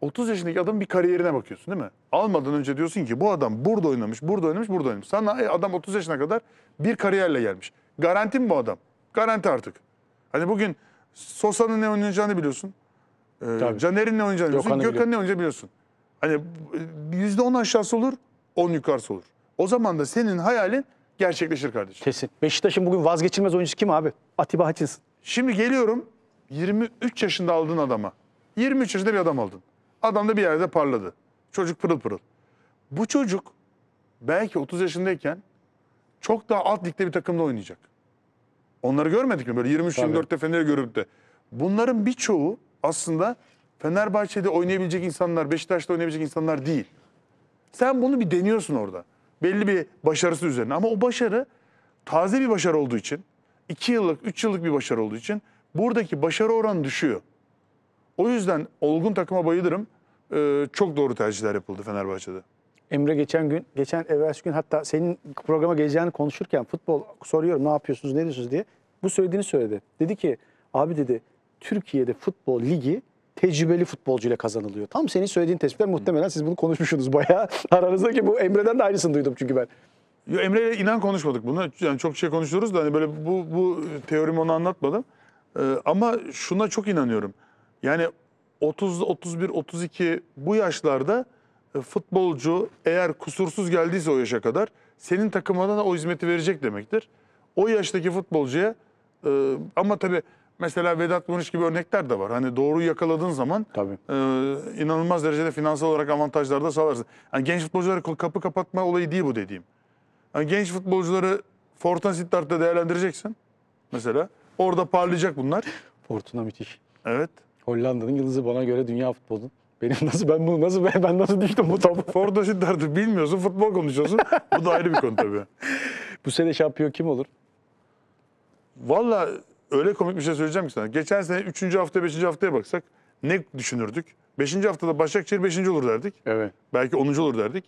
30 yaşındaki adamın bir kariyerine bakıyorsun değil mi? Almadan önce diyorsun ki bu adam burada oynamış, burada oynamış, burada oynamış. Sana e, adam 30 yaşına kadar bir kariyerle gelmiş. Garanti mi bu adam? Garanti artık. Hani bugün Sosa'nın ne oynayacağını biliyorsun. E, Caner'in ne oynayacağını biliyorsun. Gökhan'ın ne oynayacağını biliyorsun. Hani e, yüzde %10 aşağısı olur, 10 yukarısı olur. O zaman da senin hayalin gerçekleşir kardeşim. Kesin. Beşiktaş'ın bugün vazgeçilmez oyuncusu kim abi? Atiba Hutchinson. Şimdi geliyorum 23 yaşında aldığın adama. 23 yaşında bir adam aldın. Adam da bir yerde parladı. Çocuk pırıl pırıl. Bu çocuk belki 30 yaşındayken çok daha alt ligde bir takımda oynayacak. Onları görmedik mi? Böyle 23-24'te Fener'i görüp de. Bunların birçoğu aslında Fenerbahçe'de oynayabilecek insanlar, Beşiktaş'ta oynayabilecek insanlar değil. Sen bunu bir deniyorsun orada. Belli bir başarısı üzerine. Ama o başarı taze bir başarı olduğu için, 2 yıllık, 3 yıllık bir başarı olduğu için buradaki başarı oranı düşüyor. O yüzden olgun takıma bayılırım. Ee, çok doğru tercihler yapıldı Fenerbahçe'de. Emre geçen gün, geçen evvelsi gün hatta senin programa geleceğini konuşurken futbol soruyorum ne yapıyorsunuz, ne diyorsunuz diye. Bu söylediğini söyledi. Dedi ki abi dedi Türkiye'de futbol ligi tecrübeli futbolcuyla kazanılıyor. Tam senin söylediğin tespitler muhtemelen siz bunu konuşmuşsunuz bayağı. *laughs* Aranızdaki bu Emre'den de aynısını duydum çünkü ben. Yo, Emre inan konuşmadık bunu. Yani çok şey konuşuyoruz da hani böyle bu, bu teorimi onu anlatmadım. Ee, ama şuna çok inanıyorum. Yani 30, 31, 32 bu yaşlarda e, futbolcu eğer kusursuz geldiyse o yaşa kadar senin takımına da o hizmeti verecek demektir. O yaştaki futbolcuya e, ama tabii mesela Vedat Muriç gibi örnekler de var. Hani doğru yakaladığın zaman tabii. E, inanılmaz derecede finansal olarak avantajlar da sağlarsın. Yani genç futbolcuları kapı kapatma olayı değil bu dediğim. Yani genç futbolcuları Fortuna Sittard'da değerlendireceksin mesela. Orada parlayacak bunlar. Fortuna müthiş. Evet. Hollanda'nın yıldızı bana göre dünya futbolunun. Benim *laughs* nasıl ben bunu nasıl ben, ben nasıl düştüm bu topa? *laughs* Forda Şidder'di bilmiyorsun futbol konuşuyorsun. Bu da ayrı bir konu tabii. *laughs* bu sene şampiyon kim olur? Valla öyle komik bir şey söyleyeceğim ki sana. Geçen sene 3. hafta 5. haftaya baksak ne düşünürdük? 5. haftada Başakşehir 5. olur derdik. Evet. Belki 10. olur derdik.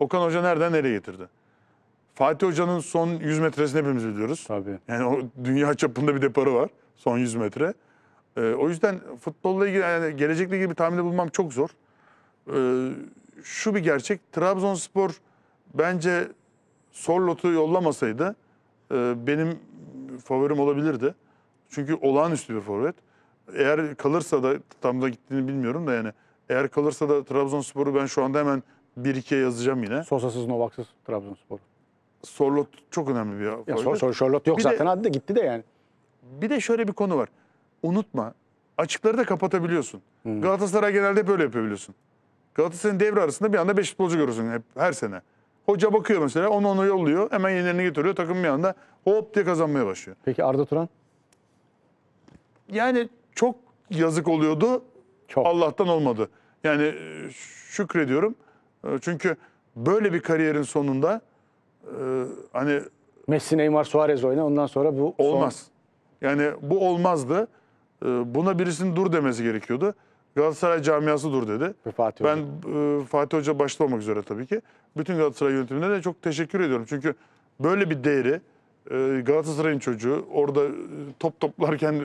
Okan Hoca nereden nereye getirdi? Fatih Hoca'nın son 100 metresini hepimiz biliyoruz. Tabii. Yani o dünya çapında bir deparı var son 100 metre. E, o yüzden futbolla ilgili yani gelecekle ilgili bir tahminde bulmam çok zor. E, şu bir gerçek. Trabzonspor bence Sorlot'u yollamasaydı e, benim favorim olabilirdi. Çünkü olağanüstü bir forvet. Eğer kalırsa da tam da gittiğini bilmiyorum da yani eğer kalırsa da Trabzonspor'u ben şu anda hemen 1-2'ye yazacağım yine. Sosa'sız, Novak'sız Trabzonspor. Sorlot çok önemli bir ya, Sor, sor, Sorlot yok bir zaten de, adı da gitti de yani. Bir de şöyle bir konu var unutma açıkları da kapatabiliyorsun. Hmm. Galatasaray genelde böyle yapabiliyorsun. Galatasaray'ın devre arasında bir anda 5 futbolcu görürsün hep her sene. Hoca bakıyor mesela onu ona yolluyor hemen yenilerini getiriyor takım bir anda hop diye kazanmaya başlıyor. Peki Arda Turan? Yani çok yazık oluyordu. Çok. Allah'tan olmadı. Yani e, şükrediyorum. E, çünkü böyle bir kariyerin sonunda e, hani Messi, Neymar, Suarez oyna ondan sonra bu olmaz. Son... Yani bu olmazdı. Ee, buna birisinin dur demesi gerekiyordu. Galatasaray camiası dur dedi. Fatih ben Hoca. E, Fatih Hoca başta olmak üzere tabii ki. Bütün Galatasaray yönetimine de çok teşekkür ediyorum. Çünkü böyle bir değeri e, Galatasaray'ın çocuğu orada e, top toplarken e,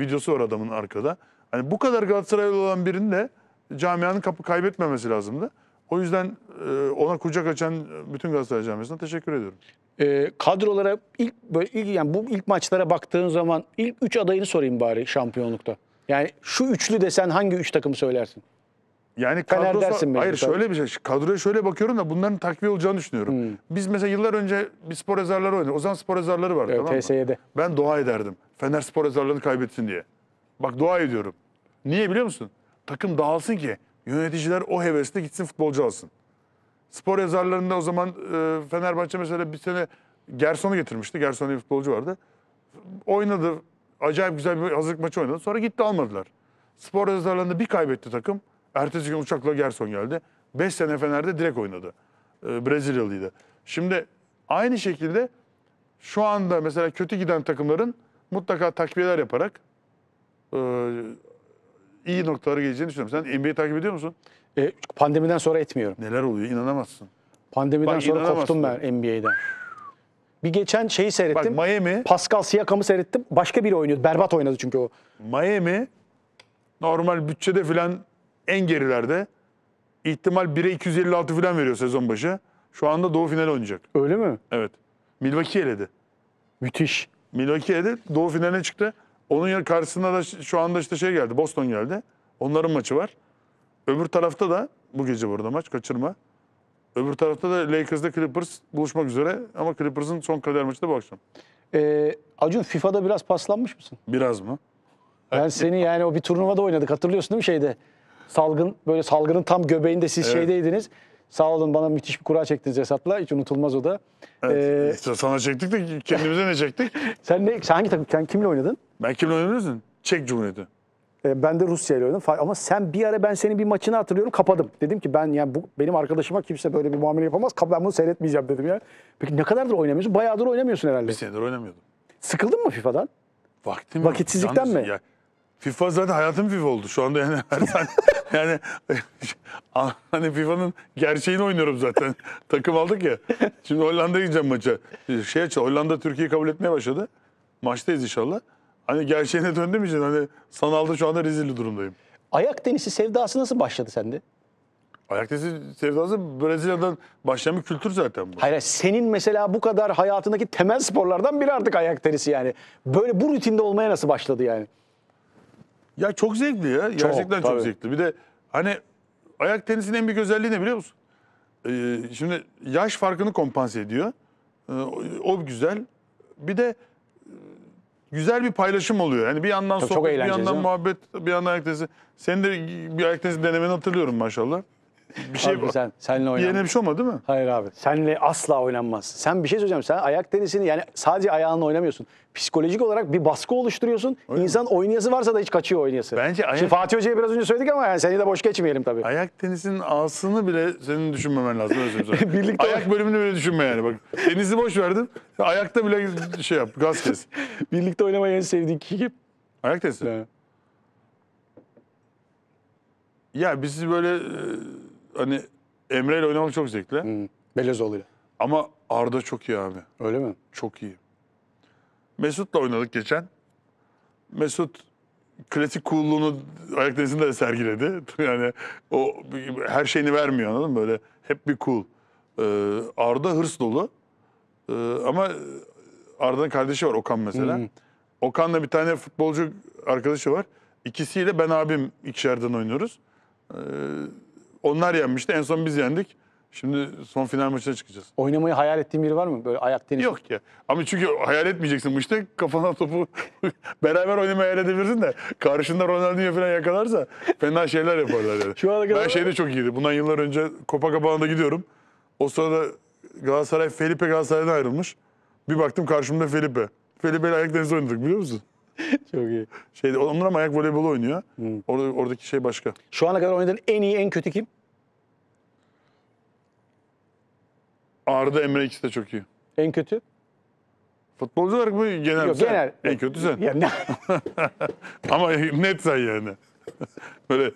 videosu var adamın arkada. Hani bu kadar Galatasaraylı olan birinin de camianın kapı kaybetmemesi lazımdı. O yüzden e, ona kucak açan bütün Galatasaray camiasına teşekkür ediyorum. E, kadrolara ilk böyle ilk yani bu ilk maçlara baktığın zaman ilk 3 adayını sorayım bari şampiyonlukta. Yani şu üçlü desen hangi üç takımı söylersin? Yani Fener hayır tabii. şöyle bir şey. Kadroya şöyle bakıyorum da bunların takviye olacağını düşünüyorum. Hmm. Biz mesela yıllar önce bir spor ezarları oynadık. O zaman spor ezarları vardı evet, tamam mı? Ben dua ederdim. Fener spor ezarlarını kaybetsin diye. Bak dua ediyorum. Niye biliyor musun? Takım dağılsın ki Yöneticiler o hevesle gitsin futbolcu alsın. Spor yazarlarında o zaman e, Fenerbahçe mesela bir sene Gerson'u getirmişti. Gerson diye bir futbolcu vardı. Oynadı. Acayip güzel bir hazırlık maçı oynadı. Sonra gitti almadılar. Spor yazarlarında bir kaybetti takım. Ertesi gün uçakla Gerson geldi. 5 sene Fener'de direkt oynadı. E, Brezilyalıydı. Şimdi aynı şekilde şu anda mesela kötü giden takımların mutlaka takviyeler yaparak e, iyi noktalara geleceğini düşünüyorum. Sen NBA'yi takip ediyor musun? E, pandemiden sonra etmiyorum. Neler oluyor inanamazsın. Pandemiden Bak, sonra koptum ben NBA'den. Bir geçen şeyi seyrettim. Bak Miami. Pascal Siakam'ı seyrettim. Başka biri oynuyordu. Berbat oynadı çünkü o. Miami normal bütçede filan en gerilerde İhtimal 1'e 256 filan veriyor sezon başı. Şu anda Doğu finali oynayacak. Öyle mi? Evet. Milwaukee eledi. Müthiş. Milwaukee eledi. Doğu finaline çıktı. Onun yer karşısında da şu anda işte şey geldi. Boston geldi. Onların maçı var. Öbür tarafta da bu gece burada maç kaçırma. Öbür tarafta da Lakers'da Clippers buluşmak üzere ama Clippers'ın son kader maçı da bu akşam. Ee, Acun FIFA'da biraz paslanmış mısın? Biraz mı? Ben seni yani o bir turnuvada oynadık hatırlıyorsun değil mi şeyde? Salgın böyle salgının tam göbeğinde siz evet. şeydeydiniz. Sağ olun bana müthiş bir kura çektiniz hesapla. Hiç unutulmaz o da. Evet, ee, sana çektik de kendimize ne çektik? *laughs* sen ne sen hangi takım sen kimle oynadın? Ben kimle oynadın? Çek Cumhuriyeti. Ee, ben de Rusya ile oynadım ama sen bir ara ben senin bir maçını hatırlıyorum kapadım. Dedim ki ben yani bu benim arkadaşıma kimse böyle bir muamele yapamaz. Ben bunu seyretmeyeceğim dedim yani. Peki ne kadardır oynamıyorsun? Bayağıdır oynamıyorsun herhalde. Bir senedir oynamıyordum. Sıkıldın mı FIFA'dan? Vaktim Vakitsizlikten yok. mi? Ya, FIFA zaten hayatım FIFA oldu. Şu anda yani her *laughs* saniye yani *laughs* ah, hani FIFA'nın gerçeğini oynuyorum zaten. *laughs* Takım aldık ya. Şimdi Hollanda'ya gideceğim maça. Şey açı, Hollanda Türkiye'yi kabul etmeye başladı. Maçtayız inşallah. Hani gerçeğine döndüğüm için hani sanalda şu anda rezilli durumdayım. Ayak tenisi sevdası nasıl başladı sende? Ayak tenisi sevdası Brezilya'dan başlayan bir kültür zaten bu. Hayır senin mesela bu kadar hayatındaki temel sporlardan biri artık ayak tenisi yani. Böyle bu rutinde olmaya nasıl başladı yani? Ya çok zevkli ya. Gerçekten çok zevkli. Bir de hani ayak tenisinin en büyük özelliği ne biliyor musun? Ee, şimdi yaş farkını kompanse ediyor. Ee, o güzel. Bir de e, güzel bir paylaşım oluyor. Yani bir yandan sohbet, bir yandan muhabbet, bir yandan ayak tenisi. Senin de bir ayak tenisi denemeni hatırlıyorum maşallah bir şey abi, sen, senle oynanmaz. Yine bir şey olmadı değil mi? Hayır abi. Senle asla oynanmaz. Sen bir şey söyleyeceğim. Sen ayak tenisini yani sadece ayağınla oynamıyorsun. Psikolojik olarak bir baskı oluşturuyorsun. Öyle İnsan oynayası varsa da hiç kaçıyor oynayası. Bence ayak... Şimdi Fatih Hoca'ya biraz önce söyledik ama yani seni de boş geçmeyelim tabii. Ayak tenisinin asını bile senin düşünmemen lazım. Öyle *laughs* Birlikte ayak bölümünü bile düşünme yani. Bak tenisi boş verdim. Ayakta bile şey yap. Gaz kes. *laughs* Birlikte oynamayı en sevdiğin kim? Ayak tenisi. Ya biz böyle e, hani Emre ile oynamak çok zevkli. Hı. Hmm, Belezoğlu ile. Ama Arda çok iyi abi. Öyle mi? Çok iyi. Mesut'la oynadık geçen. Mesut klasik coolluğunu ayak denizinde de sergiledi. *laughs* Yani o her şeyini vermiyor anladın mı? Böyle hep bir cool. Ee, Arda hırs dolu. Ee, ama Arda'nın kardeşi var Okan mesela. Hmm. Okan'la bir tane futbolcu arkadaşı var. İkisiyle ben abim ikişerden oynuyoruz. Ee, onlar yenmişti. En son biz yendik. Şimdi son final maçına çıkacağız. Oynamayı hayal ettiğin biri var mı? Böyle ayak tenisi. Yok ya. Ama çünkü hayal etmeyeceksin bu işte. Kafadan topu *laughs* beraber oynamayı hayal edebilirsin de. Karşında Ronaldinho falan yakalarsa fena şeyler yaparlar yani. *laughs* Şu ana kadar ben şeyde çok iyiydi. Bundan yıllar önce Copacabana'da gidiyorum. O sırada Galatasaray, Felipe Galatasaray'dan ayrılmış. Bir baktım karşımda Felipe. Felipe'yle ayak denizi oynadık biliyor musun? *laughs* Çok iyi. Şey, onlar ama ayak voleybolu oynuyor. Hmm. Orada, oradaki şey başka. Şu ana kadar oynadığın en iyi, en kötü kim? Arda Emre ikisi de çok iyi. En kötü? Futbolcu olarak mı genel? Yok genel. En kötü sen. Ya, ne? *laughs* ama *laughs* net sen yani. Böyle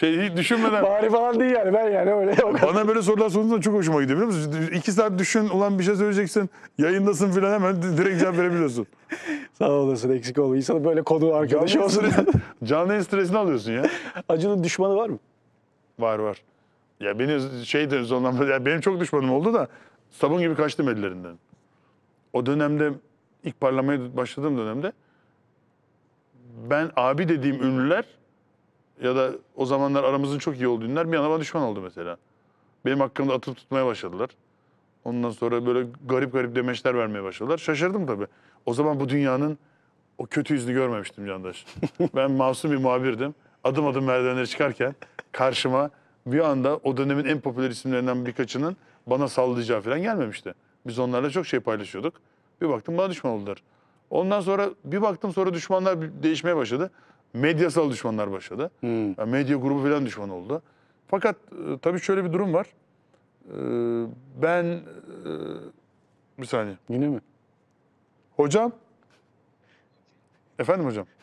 şey hiç düşünmeden. Bari falan değil yani ben yani öyle. Bana böyle sorular sorduğunda çok hoşuma gidiyor biliyor musun? İki saat düşün ulan bir şey söyleyeceksin yayındasın filan hemen direkt cevap verebiliyorsun. *laughs* Sağ olasın eksik olma. İnsanın böyle konu arkadaşı olsun. *laughs* Canlı yayın stresini alıyorsun ya. Acının düşmanı var mı? Var var. Ya beni şey de ondan ya benim çok düşmanım oldu da sabun gibi kaçtım ellerinden. O dönemde ilk parlamaya başladığım dönemde ben abi dediğim ünlüler ya da o zamanlar aramızın çok iyi olduğu günler bir anda bana düşman oldu mesela. Benim hakkımda atıp tutmaya başladılar. Ondan sonra böyle garip garip demeçler vermeye başladılar. Şaşırdım tabii. O zaman bu dünyanın o kötü yüzünü görmemiştim Candaş. *laughs* ben masum bir muhabirdim. Adım adım merdivenleri çıkarken karşıma bir anda o dönemin en popüler isimlerinden birkaçının bana sallayacağı falan gelmemişti. Biz onlarla çok şey paylaşıyorduk. Bir baktım bana düşman oldular. Ondan sonra bir baktım sonra düşmanlar değişmeye başladı medyasal düşmanlar başladı. Hmm. Yani medya grubu falan düşman oldu. Fakat e, tabii şöyle bir durum var. E, ben e, bir saniye. Yine mi? Hocam. Efendim hocam. *laughs*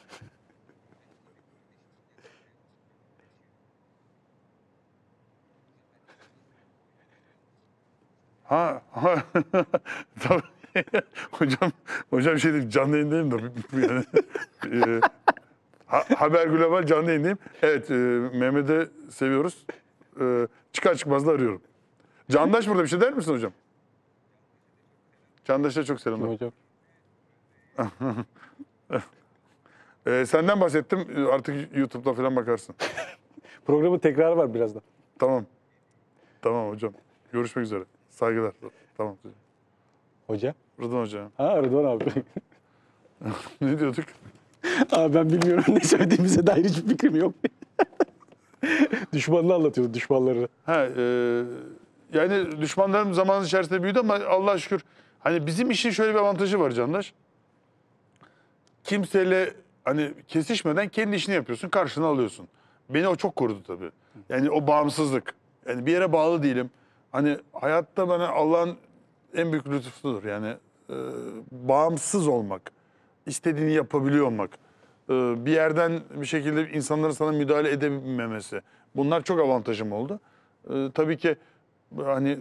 Ha, ha. *laughs* tabii. *laughs* hocam hocam şey dedim canlı yayındayım da yani, e, Ha, Haber Global canlı yayındayım. Evet e, Mehmet'i seviyoruz. E, çıkar çıkmaz da arıyorum. Candaş burada bir şey der misin hocam? Candaş'a çok selamlar. Hocam. *laughs* e, senden bahsettim. Artık YouTube'da falan bakarsın. *laughs* Programın tekrarı var birazdan. Tamam. Tamam hocam. Görüşmek üzere. Saygılar. Tamam. Hoca? Rıdvan hocam. Ha Rıdvan abi. *laughs* ne diyorduk? Abi ben bilmiyorum ne söylediğimize dair hiçbir fikrim yok. *laughs* Düşmanını anlatıyordu düşmanları. Ha, e, yani düşmanlarım zaman içerisinde büyüdü ama Allah'a şükür hani bizim işin şöyle bir avantajı var Candaş. Kimseyle hani kesişmeden kendi işini yapıyorsun, karşını alıyorsun. Beni o çok korudu tabii. Yani o bağımsızlık. Yani bir yere bağlı değilim. Hani hayatta bana Allah'ın en büyük lütfudur yani e, bağımsız olmak istediğini yapabiliyor olmak, ee, bir yerden bir şekilde insanların sana müdahale edememesi. Bunlar çok avantajım oldu. Ee, tabii ki hani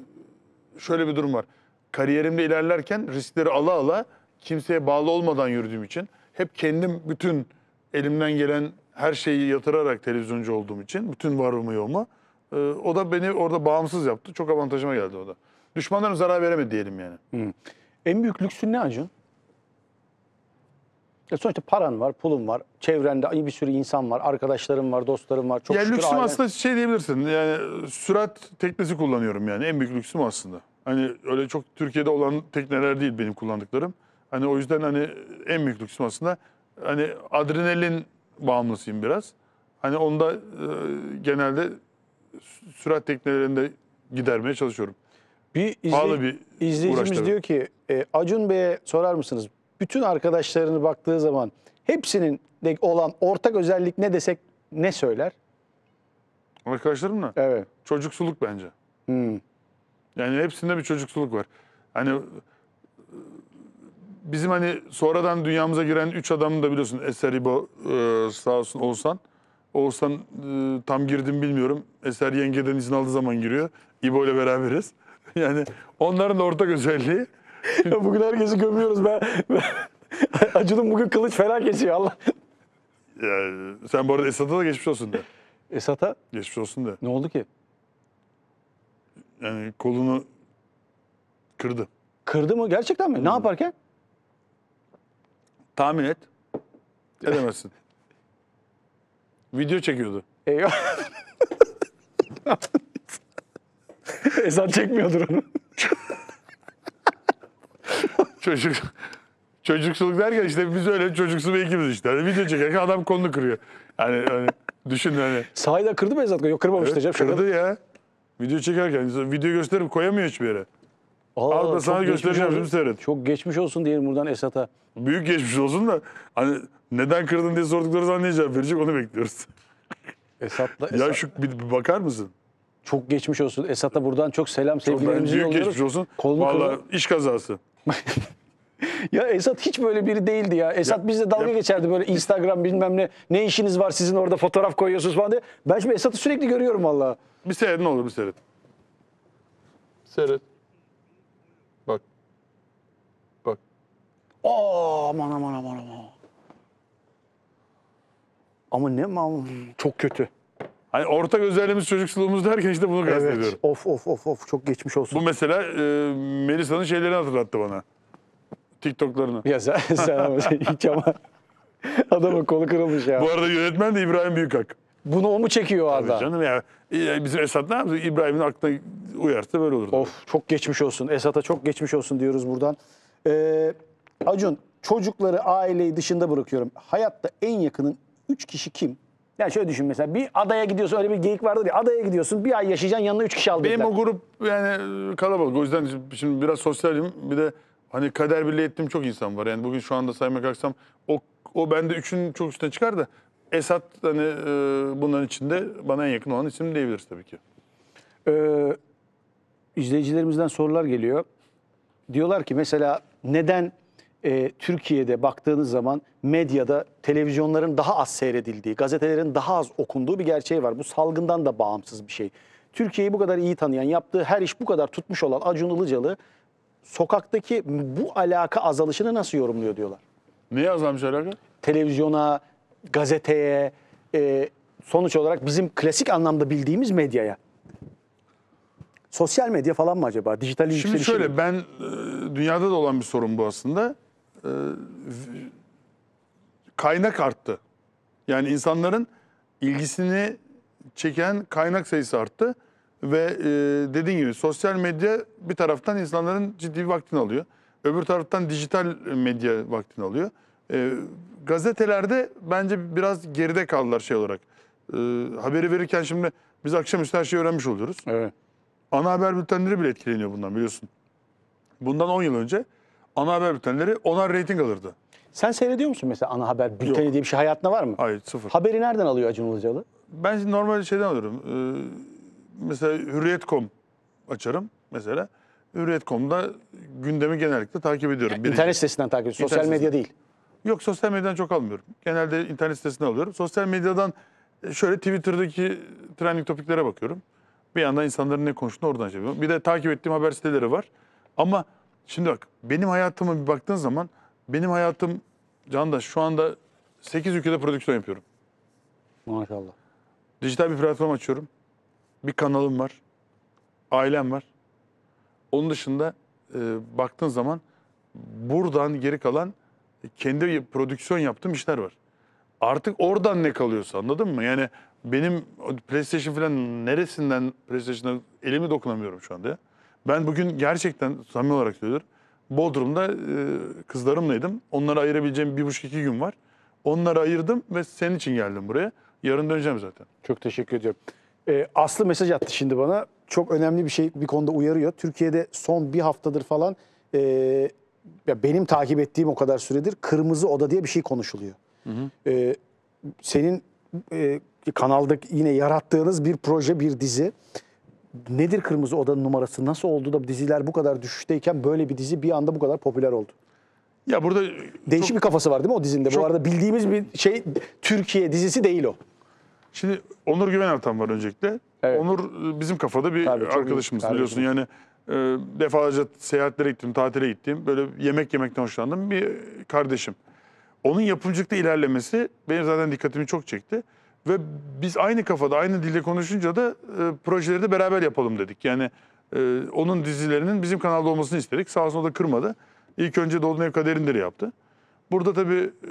şöyle bir durum var. Kariyerimde ilerlerken riskleri ala ala kimseye bağlı olmadan yürüdüğüm için hep kendim bütün elimden gelen her şeyi yatırarak televizyoncu olduğum için bütün varımı yoğumu e, o da beni orada bağımsız yaptı. Çok avantajıma geldi o da. Düşmanlarım zarar veremedi diyelim yani. Hı. En büyük lüksün ne Acun? Ya e, sonuçta paran var, pulun var, çevrende iyi bir sürü insan var, arkadaşlarım var, dostlarım var. Çok yani lüksüm ailen... aslında şey diyebilirsin. Yani sürat teknesi kullanıyorum yani en büyük lüksüm aslında. Hani öyle çok Türkiye'de olan tekneler değil benim kullandıklarım. Hani o yüzden hani en büyük lüksüm aslında hani adrenalin bağımlısıyım biraz. Hani onda e, genelde sürat teknelerinde gidermeye çalışıyorum. Bir izley- Pahalı bir izleyicimiz uğraşlarım. diyor ki e, Acun Bey'e sorar mısınız? bütün arkadaşlarını baktığı zaman hepsinin de olan ortak özellik ne desek ne söyler? Arkadaşlarım mı? Evet. Çocuksuluk bence. Hmm. Yani hepsinde bir çocuksuluk var. Hani bizim hani sonradan dünyamıza giren üç adamı da biliyorsun Eseribo İbo e, sağ olsun Oğuzhan. Oğuzhan e, tam girdim bilmiyorum. Eser yengeden izin aldığı zaman giriyor. İbo ile beraberiz. *laughs* yani onların da ortak özelliği ya bugün herkesi gömüyoruz. Ben, ben *laughs* Acun'un bugün kılıç falan kesiyor Allah. Ya, sen bu arada Esat'a da geçmiş olsun de. Esat'a? Geçmiş olsun de. Ne oldu ki? Yani kolunu kırdı. Kırdı mı? Gerçekten mi? Ne yaparken? Tahmin et. Edemezsin. *laughs* Video çekiyordu. Eyvah. *laughs* Esat çekmiyordur onu. *laughs* Çocuk çocuksuluk derken işte biz öyle çocuksu bir ekibiz işte. Hani video çekerken adam kolunu kırıyor. Yani hani düşün hani. Sahiden kırdı mı Ezat? Yok kırmamıştı. Evet, kırdı ya. Video çekerken. Video gösterip koyamıyor hiçbir yere. Allah Al da sana göstereceğim şimdi seyret. Çok geçmiş olsun diyelim buradan Esat'a. Büyük geçmiş olsun da hani neden kırdın diye sordukları zaman ne cevap verecek onu bekliyoruz. Esat'la Esat. *laughs* Ya şu bir, bir bakar mısın? Çok geçmiş olsun. Esat'a buradan çok selam sevgilerimizi yolluyoruz. Büyük geçmiş olsun. Kolunu Vallahi kırdı. iş kazası ya Esat hiç böyle biri değildi ya. Esat ya, bizle dalga ya. geçerdi böyle Instagram bilmem ne. Ne işiniz var sizin orada fotoğraf koyuyorsunuz falan diye. Ben şimdi Esat'ı sürekli görüyorum valla. Bir seyret ne olur bir seyret. Seyret. Bak. Bak. Aa, aman aman aman aman. Ama ne mal. Çok kötü. Hani ortak özelliğimiz çocukluğumuz derken işte bunu kastediyorum. Of of of of çok geçmiş olsun. Bu mesela e, Melisa'nın şeylerini hatırlattı bana. TikTok'larını. Ya sen, *laughs* sen ama şey, hiç ama *laughs* adamın kolu kırılmış ya. Bu arada yönetmen de İbrahim Büyükak. Bunu o mu çekiyor Arda? Tabii canım ya. E, bizim Esat ne yaptı? İbrahim'in aklına uyarsa böyle olurdu. Of çok geçmiş olsun. Esat'a çok geçmiş olsun diyoruz buradan. Ee, Acun çocukları aileyi dışında bırakıyorum. Hayatta en yakının 3 kişi kim? Yani şöyle düşün mesela bir adaya gidiyorsun öyle bir geyik vardı ya adaya gidiyorsun bir ay yaşayacaksın yanına üç kişi al Benim o grup yani e, kalabalık o yüzden şimdi biraz sosyalim bir de hani kader birliği ettiğim çok insan var. Yani bugün şu anda saymak kalksam o, o bende üçün çok üstüne çıkar da Esat hani e, bunların içinde bana en yakın olan isim diyebiliriz tabii ki. Ee, izleyicilerimizden sorular geliyor. Diyorlar ki mesela neden e, Türkiye'de baktığınız zaman medyada televizyonların daha az seyredildiği, gazetelerin daha az okunduğu bir gerçeği var. Bu salgından da bağımsız bir şey. Türkiye'yi bu kadar iyi tanıyan, yaptığı her iş bu kadar tutmuş olan Acun Ilıcalı sokaktaki bu alaka azalışını nasıl yorumluyor diyorlar. Niye azalmış alaka? Televizyona, gazeteye, e, sonuç olarak bizim klasik anlamda bildiğimiz medyaya. Sosyal medya falan mı acaba? Dijital Şimdi şöyle mi? ben e, dünyada da olan bir sorun bu aslında e, kaynak arttı. Yani insanların ilgisini çeken kaynak sayısı arttı. Ve e, dediğin gibi sosyal medya bir taraftan insanların ciddi vaktini alıyor. Öbür taraftan dijital medya vaktini alıyor. E, gazetelerde bence biraz geride kaldılar şey olarak. E, haberi verirken şimdi biz akşamüstü her şeyi öğrenmiş oluyoruz. Evet. Ana haber bültenleri bile etkileniyor bundan biliyorsun. Bundan 10 yıl önce ana haber bültenleri onar reyting alırdı. Sen seyrediyor musun mesela ana haber bülteni Yok. diye bir şey hayatında var mı? Hayır sıfır. Haberi nereden alıyor Acun Ilıcalı? Ben normal şeyden alıyorum. Ee, mesela Hürriyet.com açarım mesela. Hürriyet.com'da gündemi genellikle takip ediyorum. Yani internet sitesinden takip ediyorum. Sosyal medya değil. Yok sosyal medyadan çok almıyorum. Genelde internet sitesinden alıyorum. Sosyal medyadan şöyle Twitter'daki trending topiklere bakıyorum. Bir yandan insanların ne konuştuğunu oradan şey yapıyorum. Bir de takip ettiğim haber siteleri var. Ama Şimdi bak benim hayatıma bir baktığın zaman benim hayatım Candaş şu anda 8 ülkede prodüksiyon yapıyorum. Maşallah. Dijital bir platform açıyorum. Bir kanalım var. Ailem var. Onun dışında e, baktığın zaman buradan geri kalan kendi prodüksiyon yaptığım işler var. Artık oradan ne kalıyorsa anladın mı? Yani benim PlayStation falan neresinden PlayStation'a elimi dokunamıyorum şu anda. Ya. Ben bugün gerçekten samimi olarak söylüyorum. Bodrum'da e, kızlarımlaydım. Onları ayırabileceğim bir buçuk iki gün var. Onları ayırdım ve senin için geldim buraya. Yarın döneceğim zaten. Çok teşekkür ediyorum. Ee, Aslı mesaj attı şimdi bana. Çok önemli bir şey bir konuda uyarıyor. Türkiye'de son bir haftadır falan e, ya benim takip ettiğim o kadar süredir kırmızı oda diye bir şey konuşuluyor. Hı hı. E, senin e, kanalda yine yarattığınız bir proje, bir dizi nedir Kırmızı Oda'nın numarası? Nasıl oldu da diziler bu kadar düşüşteyken böyle bir dizi bir anda bu kadar popüler oldu? Ya burada değişik çok, bir kafası var değil mi o dizinde? Çok, bu arada bildiğimiz bir şey Türkiye dizisi değil o. Şimdi Onur Güven Altan var öncelikle. Evet. Onur e, bizim kafada bir Tabii, arkadaşımız iyi, biliyorsun. Yani e, defalarca seyahatlere gittim, tatile gittim. Böyle yemek yemekten hoşlandım bir kardeşim. Onun yapımcılıkta ilerlemesi benim zaten dikkatimi çok çekti. Ve biz aynı kafada, aynı dilde konuşunca da e, projeleri de beraber yapalım dedik. Yani e, onun dizilerinin bizim kanalda olmasını istedik. Sağ olsun o da kırmadı. İlk önce Dolun Ev Kaderindir yaptı. Burada tabii e,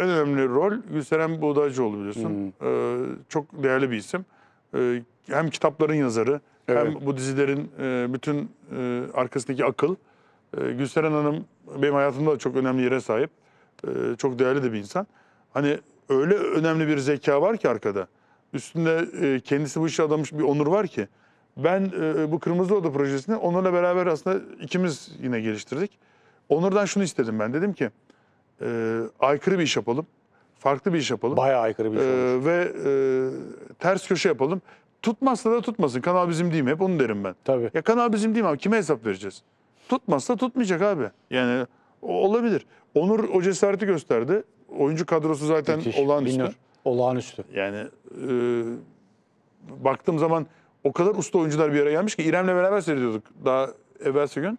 en önemli rol Gülseren Buğdaycıoğlu biliyorsun. Hmm. E, çok değerli bir isim. E, hem kitapların yazarı Evet. Hem bu dizilerin e, bütün e, arkasındaki akıl. E, Gülseren Hanım benim hayatımda çok önemli yere sahip. E, çok değerli de bir insan. Hani öyle önemli bir zeka var ki arkada. Üstünde e, kendisi bu işe adamış bir onur var ki. Ben e, bu Kırmızı Oda projesini onurla beraber aslında ikimiz yine geliştirdik. Onurdan şunu istedim ben. Dedim ki e, aykırı bir iş yapalım. Farklı bir iş yapalım. Bayağı aykırı bir iş e, Ve e, ters köşe yapalım. Tutmazsa da tutmasın. Kanal bizim değil mi? Hep onu derim ben. Tabii. Ya kanal bizim değil mi abi? Kime hesap vereceğiz? Tutmazsa tutmayacak abi. Yani olabilir. Onur o cesareti gösterdi oyuncu kadrosu zaten Müthiş, olağanüstü. Binler, olağanüstü. Yani e, baktığım zaman o kadar usta oyuncular bir araya gelmiş ki İrem'le beraber seyrediyorduk daha evvelsi gün.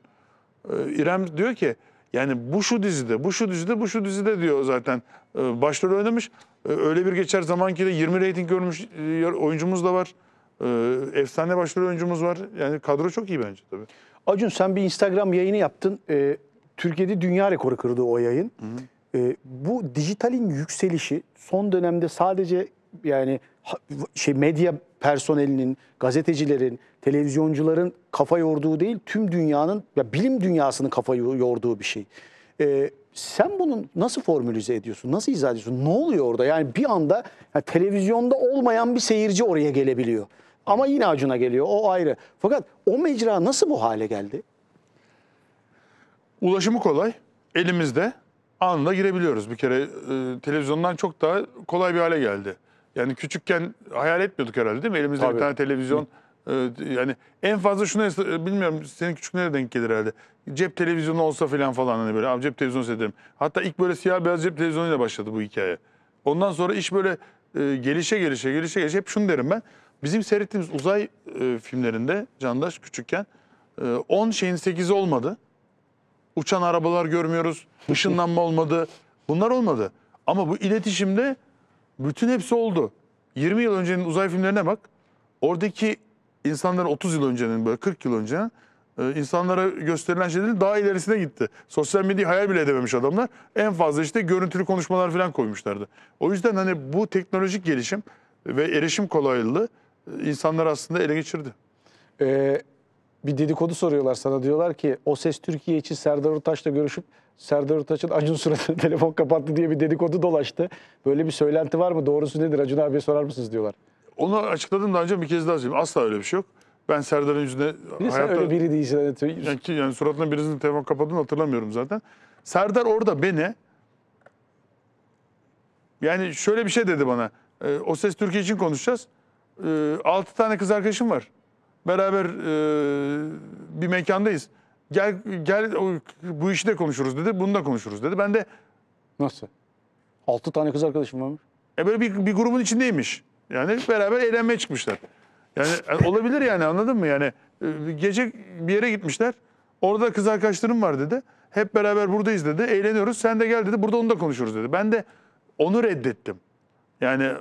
E, İrem diyor ki yani bu şu dizide, bu şu dizide, bu şu dizide diyor zaten. E, başrol oynamış. E, öyle bir geçer zaman ki de 20 reyting görmüş e, oyuncumuz da var. E, efsane başrol oyuncumuz var. Yani kadro çok iyi bence tabii. Acun sen bir Instagram yayını yaptın. E, Türkiye'de dünya rekoru kırdı o yayın. Hı -hı. E, bu dijitalin yükselişi son dönemde sadece yani şey medya personelinin, gazetecilerin, televizyoncuların kafa yorduğu değil, tüm dünyanın ya bilim dünyasının kafa yorduğu bir şey. E, sen bunu nasıl formülize ediyorsun? Nasıl izah ediyorsun? Ne oluyor orada? Yani bir anda yani televizyonda olmayan bir seyirci oraya gelebiliyor. Ama yine Acun'a geliyor. O ayrı. Fakat o mecra nasıl bu hale geldi? Ulaşımı kolay. Elimizde anında girebiliyoruz. Bir kere e, televizyondan çok daha kolay bir hale geldi. Yani küçükken hayal etmiyorduk herhalde değil mi? Elimizde Tabii. bir tane televizyon. E, yani en fazla şuna e, bilmiyorum senin küçüklüğüne denk gelir herhalde. Cep televizyonu olsa falan falan hani böyle abi cep televizyonu seyrederim. Hatta ilk böyle siyah beyaz cep televizyonuyla başladı bu hikaye. Ondan sonra iş böyle e, gelişe gelişe gelişe gelişe hep şunu derim ben. Bizim seyrettiğimiz uzay e, filmlerinde Candaş küçükken 10 e, şeyin 8'i olmadı uçan arabalar görmüyoruz, ışınlanma *laughs* olmadı. Bunlar olmadı. Ama bu iletişimde bütün hepsi oldu. 20 yıl öncenin uzay filmlerine bak. Oradaki insanların 30 yıl öncenin böyle 40 yıl önce e, insanlara gösterilen şeylerin daha ilerisine gitti. Sosyal medyayı hayal bile edememiş adamlar. En fazla işte görüntülü konuşmalar falan koymuşlardı. O yüzden hani bu teknolojik gelişim ve erişim kolaylığı e, insanları aslında ele geçirdi. Ee, bir dedikodu soruyorlar sana. Diyorlar ki o ses Türkiye için Serdar Ortaç'la görüşüp Serdar Ortaç'ın Acun suratını *laughs* telefon kapattı diye bir dedikodu dolaştı. Böyle bir söylenti var mı? Doğrusu nedir? Acun abiye sorar mısınız diyorlar. Onu açıkladım daha önce bir kez daha söyleyeyim. Asla öyle bir şey yok. Ben Serdar'ın yüzüne bir hayatta... öyle biri değilsin. Hani, Yani, yani suratına birisinin telefon kapadığını hatırlamıyorum zaten. Serdar orada beni... Yani şöyle bir şey dedi bana. E, o ses Türkiye için konuşacağız. E, ee, 6 tane kız arkadaşım var beraber e, bir mekandayız. Gel gel bu işi de konuşuruz dedi. Bunu da konuşuruz dedi. Ben de Nasıl? Altı tane kız arkadaşım varmış. e, böyle bir, bir grubun içindeymiş. Yani beraber eğlenmeye çıkmışlar. Yani e, olabilir yani anladın mı? Yani e, gece bir yere gitmişler. Orada kız arkadaşlarım var dedi. Hep beraber buradayız dedi. Eğleniyoruz. Sen de gel dedi. Burada onu da konuşuruz dedi. Ben de onu reddettim. Yani e,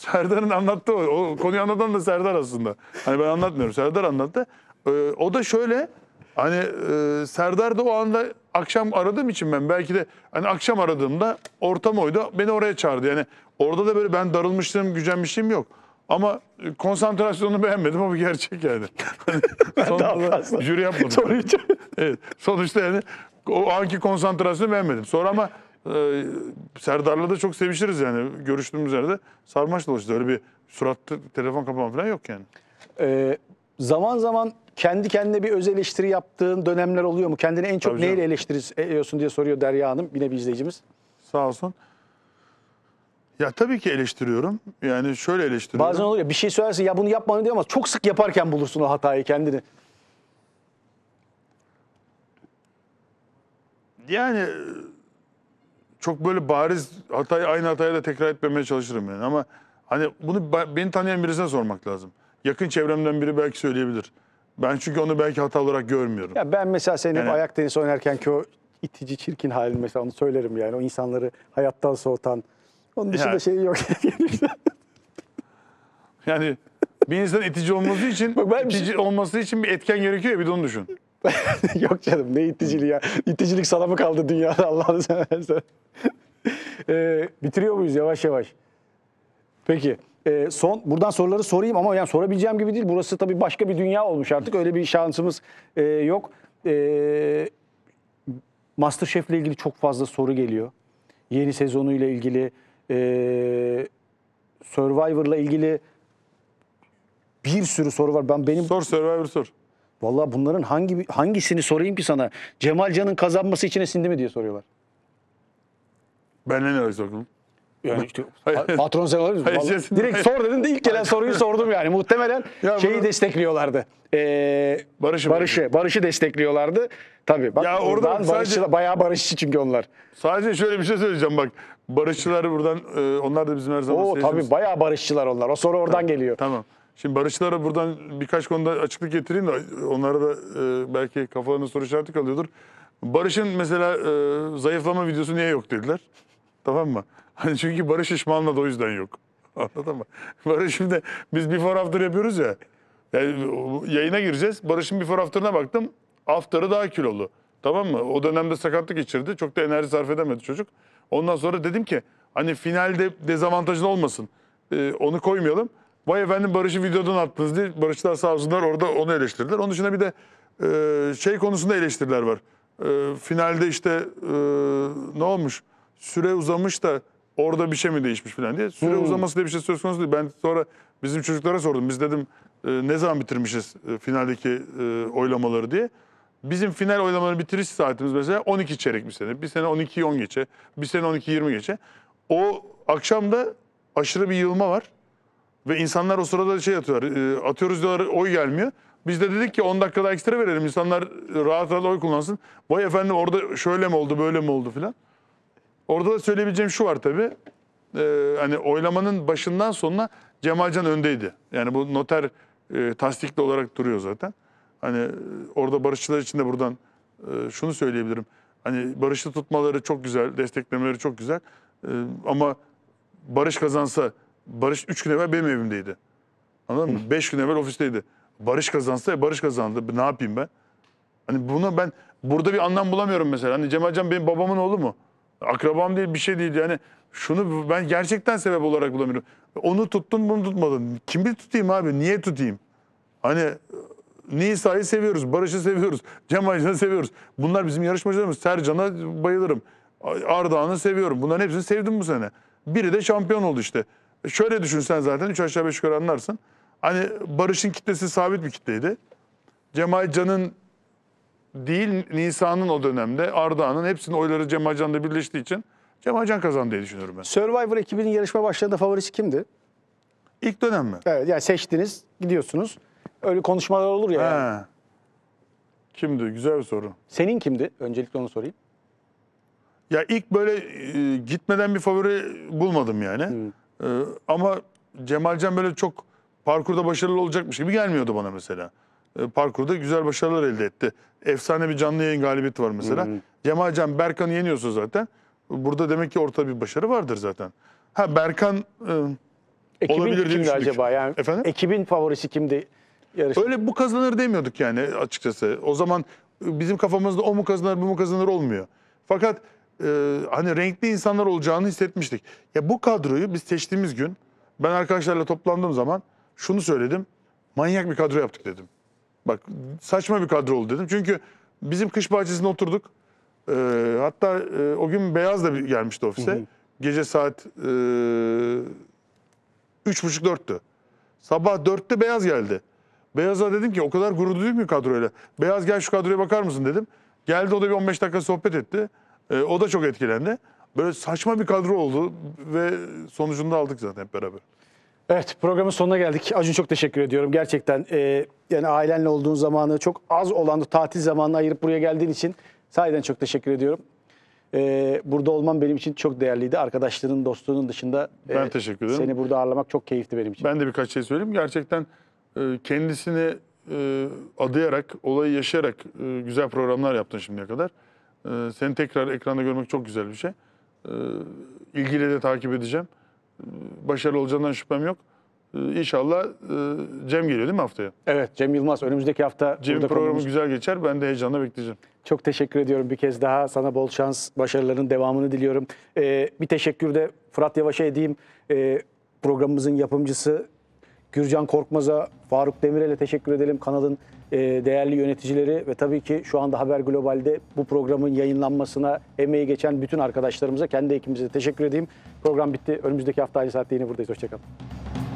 Serdar'ın anlattığı o. o konuyu anlatan da Serdar aslında. Hani ben anlatmıyorum. Serdar anlattı. Ee, o da şöyle hani e, Serdar da o anda akşam aradığım için ben belki de hani akşam aradığımda ortam oydu. Beni oraya çağırdı. Yani orada da böyle ben darılmışlığım, gücenmişliğim yok. Ama konsantrasyonunu beğenmedim ama gerçek yani. *laughs* Hani sonuçta jüri yapmadım. Sonuçta. evet. Sonuçta yani o anki konsantrasyonu beğenmedim. Sonra ama e, Serdar'la da çok sevişiriz yani. Görüştüğümüz yerde sarmaş dolaşırız. Öyle bir suratlı telefon kapama falan yok yani. Ee, zaman zaman kendi kendine bir öz eleştiri yaptığın dönemler oluyor mu? Kendini en çok neyle eleştiriyorsun diye soruyor Derya Hanım. Yine bir izleyicimiz. Sağ olsun. Ya tabii ki eleştiriyorum. Yani şöyle eleştiriyorum. Bazen oluyor. bir şey söylersin ya bunu yapmanı diyor ama çok sık yaparken bulursun o hatayı kendini. Yani çok böyle bariz hatayı aynı hatayı da tekrar etmemeye çalışırım yani. Ama hani bunu beni tanıyan birisine sormak lazım. Yakın çevremden biri belki söyleyebilir. Ben çünkü onu belki hata olarak görmüyorum. Ya ben mesela senin yani, ayak tenisi oynarken ki o itici çirkin halini mesela onu söylerim yani. O insanları hayattan soğutan. Onun dışında yani, şey yok. yani bir insan itici olması için Bak ben şey- itici şey... olması için bir etken gerekiyor ya bir de onu düşün. *laughs* Yok canım ne iticiliği ya. İticilik sana mı kaldı dünyada Allah'ını seversen. e, bitiriyor muyuz yavaş yavaş? Peki. E, son buradan soruları sorayım ama yani sorabileceğim gibi değil. Burası tabii başka bir dünya olmuş artık. Öyle bir şansımız e, yok. E, Masterchef ile ilgili çok fazla soru geliyor. Yeni sezonu ile ilgili, e, ile ilgili bir sürü soru var. Ben benim Sor Survivor sor. Valla bunların hangi hangisini sorayım ki sana? Cemal Can'ın kazanması içine sindi mi diye soruyorlar. Benle ne öyle sordum? Yani işte *laughs* patron sen olur Direkt sor dedin de ilk gelen soruyu sordum yani. Muhtemelen *laughs* ya şeyi bunu... destekliyorlardı. Ee, Barış'ı Barış'ı Barış'ı destekliyorlardı. Tabii bak ya oradan sadece, barışçı, bayağı barışçı çünkü onlar. Sadece şöyle bir şey söyleyeceğim bak. Barışçılar buradan e, onlar da bizim her zaman Oo, Tabii bayağı barışçılar onlar. O soru oradan tamam, geliyor. Tamam. Şimdi barışlara buradan birkaç konuda açıklık getireyim de onlara da e, belki kafalarına soru işareti kalıyordur. Barış'ın mesela e, zayıflama videosu niye yok dediler. Tamam mı? *laughs* Hani çünkü Barış Işman'la da o yüzden yok. *laughs* Anladın mı? Barış şimdi biz before after yapıyoruz ya. Yani yayına gireceğiz. Barış'ın before after'ına baktım. After'ı daha kilolu. Tamam mı? O dönemde sakatlık geçirdi. Çok da enerji sarf edemedi çocuk. Ondan sonra dedim ki hani finalde dezavantajlı olmasın. Ee, onu koymayalım. Vay efendim Barış'ı videodan attınız diye Barış'lar sağ olsunlar orada onu eleştirdiler. Onun dışında bir de e, şey konusunda eleştiriler var. E, finalde işte e, ne olmuş? Süre uzamış da orada bir şey mi değişmiş falan diye. Süre hmm. uzaması diye bir şey söz konusu değil. Ben sonra bizim çocuklara sordum. Biz dedim e, ne zaman bitirmişiz e, finaldeki e, oylamaları diye. Bizim final oylamaları bitiriş saatimiz mesela 12 çeyrek bir sene. Bir sene 12 10 geçe. Bir sene 12 20 geçe. O akşam da aşırı bir yığılma var. Ve insanlar o sırada şey atıyorlar. E, atıyoruz diyorlar oy gelmiyor. Biz de dedik ki 10 daha ekstra verelim. İnsanlar rahat rahat oy kullansın. Vay efendim orada şöyle mi oldu böyle mi oldu filan. Orada da söyleyebileceğim şu var tabii. E, hani oylamanın başından sonuna Cemalcan öndeydi. Yani bu noter e, tasdikli olarak duruyor zaten. Hani e, orada barışçılar için de buradan e, şunu söyleyebilirim. Hani barışı tutmaları çok güzel, desteklemeleri çok güzel. E, ama barış kazansa Barış 3 gün evvel benim evimdeydi. Anladın mı? 5 gün evvel ofisteydi. Barış kazansa Barış kazandı. Ne yapayım ben? Hani buna ben burada bir anlam bulamıyorum mesela. Hani Cemal Can benim babamın oğlu mu? Akrabam değil bir şey değil. Yani şunu ben gerçekten sebep olarak bulamıyorum. Onu tuttun bunu tutmadın. Kimi tutayım abi? Niye tutayım? Hani e, Nisa'yı seviyoruz, Barış'ı seviyoruz, Cemal Can'ı seviyoruz. Bunlar bizim yarışmacılarımız. Sercan'a bayılırım. Ardahan'ı seviyorum. Bunların hepsini sevdim bu sene. Biri de şampiyon oldu işte. Şöyle düşünsen zaten 3 aşağı 5 yukarı anlarsın. Hani Barış'ın kitlesi sabit bir kitleydi. Cemal Can'ın değil Nisa'nın o dönemde Arda'nın hepsinin oyları Cemal Can'da birleştiği için Cemal Can kazandı diye düşünüyorum ben. Survivor ekibinin yarışma başlarında favorisi kimdi? İlk dönem mi? Evet yani seçtiniz gidiyorsunuz. Öyle konuşmalar olur ya. Yani. Kimdi? Güzel bir soru. Senin kimdi? Öncelikle onu sorayım. Ya ilk böyle e, gitmeden bir favori bulmadım yani. Hmm. Ee, ama Cemalcan böyle çok parkurda başarılı olacakmış gibi gelmiyordu bana mesela. Ee, parkurda güzel başarılar elde etti. Efsane bir canlı yayın galibiyeti var mesela. Cemalcan Berkan'ı yeniyorsa zaten. Burada demek ki ortada bir başarı vardır zaten. Ha Berkan e, ekibin olabilir kimdi düşündük. acaba? Yani Efendim? ekibin favorisi kimdi? Yarış... Öyle bu kazanır demiyorduk yani açıkçası. O zaman bizim kafamızda o mu kazanır bu mu kazanır olmuyor. Fakat e, hani renkli insanlar olacağını hissetmiştik. Ya bu kadroyu biz seçtiğimiz gün ben arkadaşlarla toplandığım zaman şunu söyledim. Manyak bir kadro yaptık dedim. Bak saçma bir kadro oldu dedim. Çünkü bizim kış bahçesinde oturduk. E, hatta e, o gün Beyaz da bir- gelmişti ofise. Hı hı. Gece saat e, üç buçuk dörttü. Sabah dörtte Beyaz geldi. Beyaz'a dedim ki o kadar gurur duyduk mu kadroyla? Beyaz gel şu kadroya bakar mısın dedim. Geldi o da bir 15 dakika sohbet etti. E, o da çok etkilendi. Böyle saçma bir kadro oldu ve sonucunda aldık zaten hep beraber. Evet programın sonuna geldik. Acun çok teşekkür ediyorum. Gerçekten e, yani ailenle olduğun zamanı çok az olan tatil zamanını ayırıp buraya geldiğin için sahiden çok teşekkür ediyorum. E, burada olman benim için çok değerliydi. Arkadaşlığının, dostluğunun dışında e, ben teşekkür ederim. seni burada ağırlamak çok keyifli benim için. Ben de birkaç şey söyleyeyim. Gerçekten e, kendisini e, adayarak, olayı yaşayarak e, güzel programlar yaptın şimdiye kadar. Ee, seni tekrar ekranda görmek çok güzel bir şey. Ee, ilgiyle de takip edeceğim. Ee, başarılı olacağından şüphem yok. İnşallah e, Cem geliyor değil mi haftaya? Evet Cem Yılmaz önümüzdeki hafta Cem programı konumuz. güzel geçer. Ben de heyecanla bekleyeceğim. Çok teşekkür ediyorum bir kez daha. Sana bol şans, başarıların devamını diliyorum. bir teşekkür de Fırat Yavaş'a edeyim. programımızın yapımcısı Gürcan Korkmaz'a Faruk Demirel'e teşekkür edelim. Kanalın e, değerli yöneticileri ve tabii ki şu anda Haber Global'de bu programın yayınlanmasına emeği geçen bütün arkadaşlarımıza, kendi ekibimize teşekkür edeyim. Program bitti. Önümüzdeki hafta aynı saatte yine buradayız. Hoşçakalın.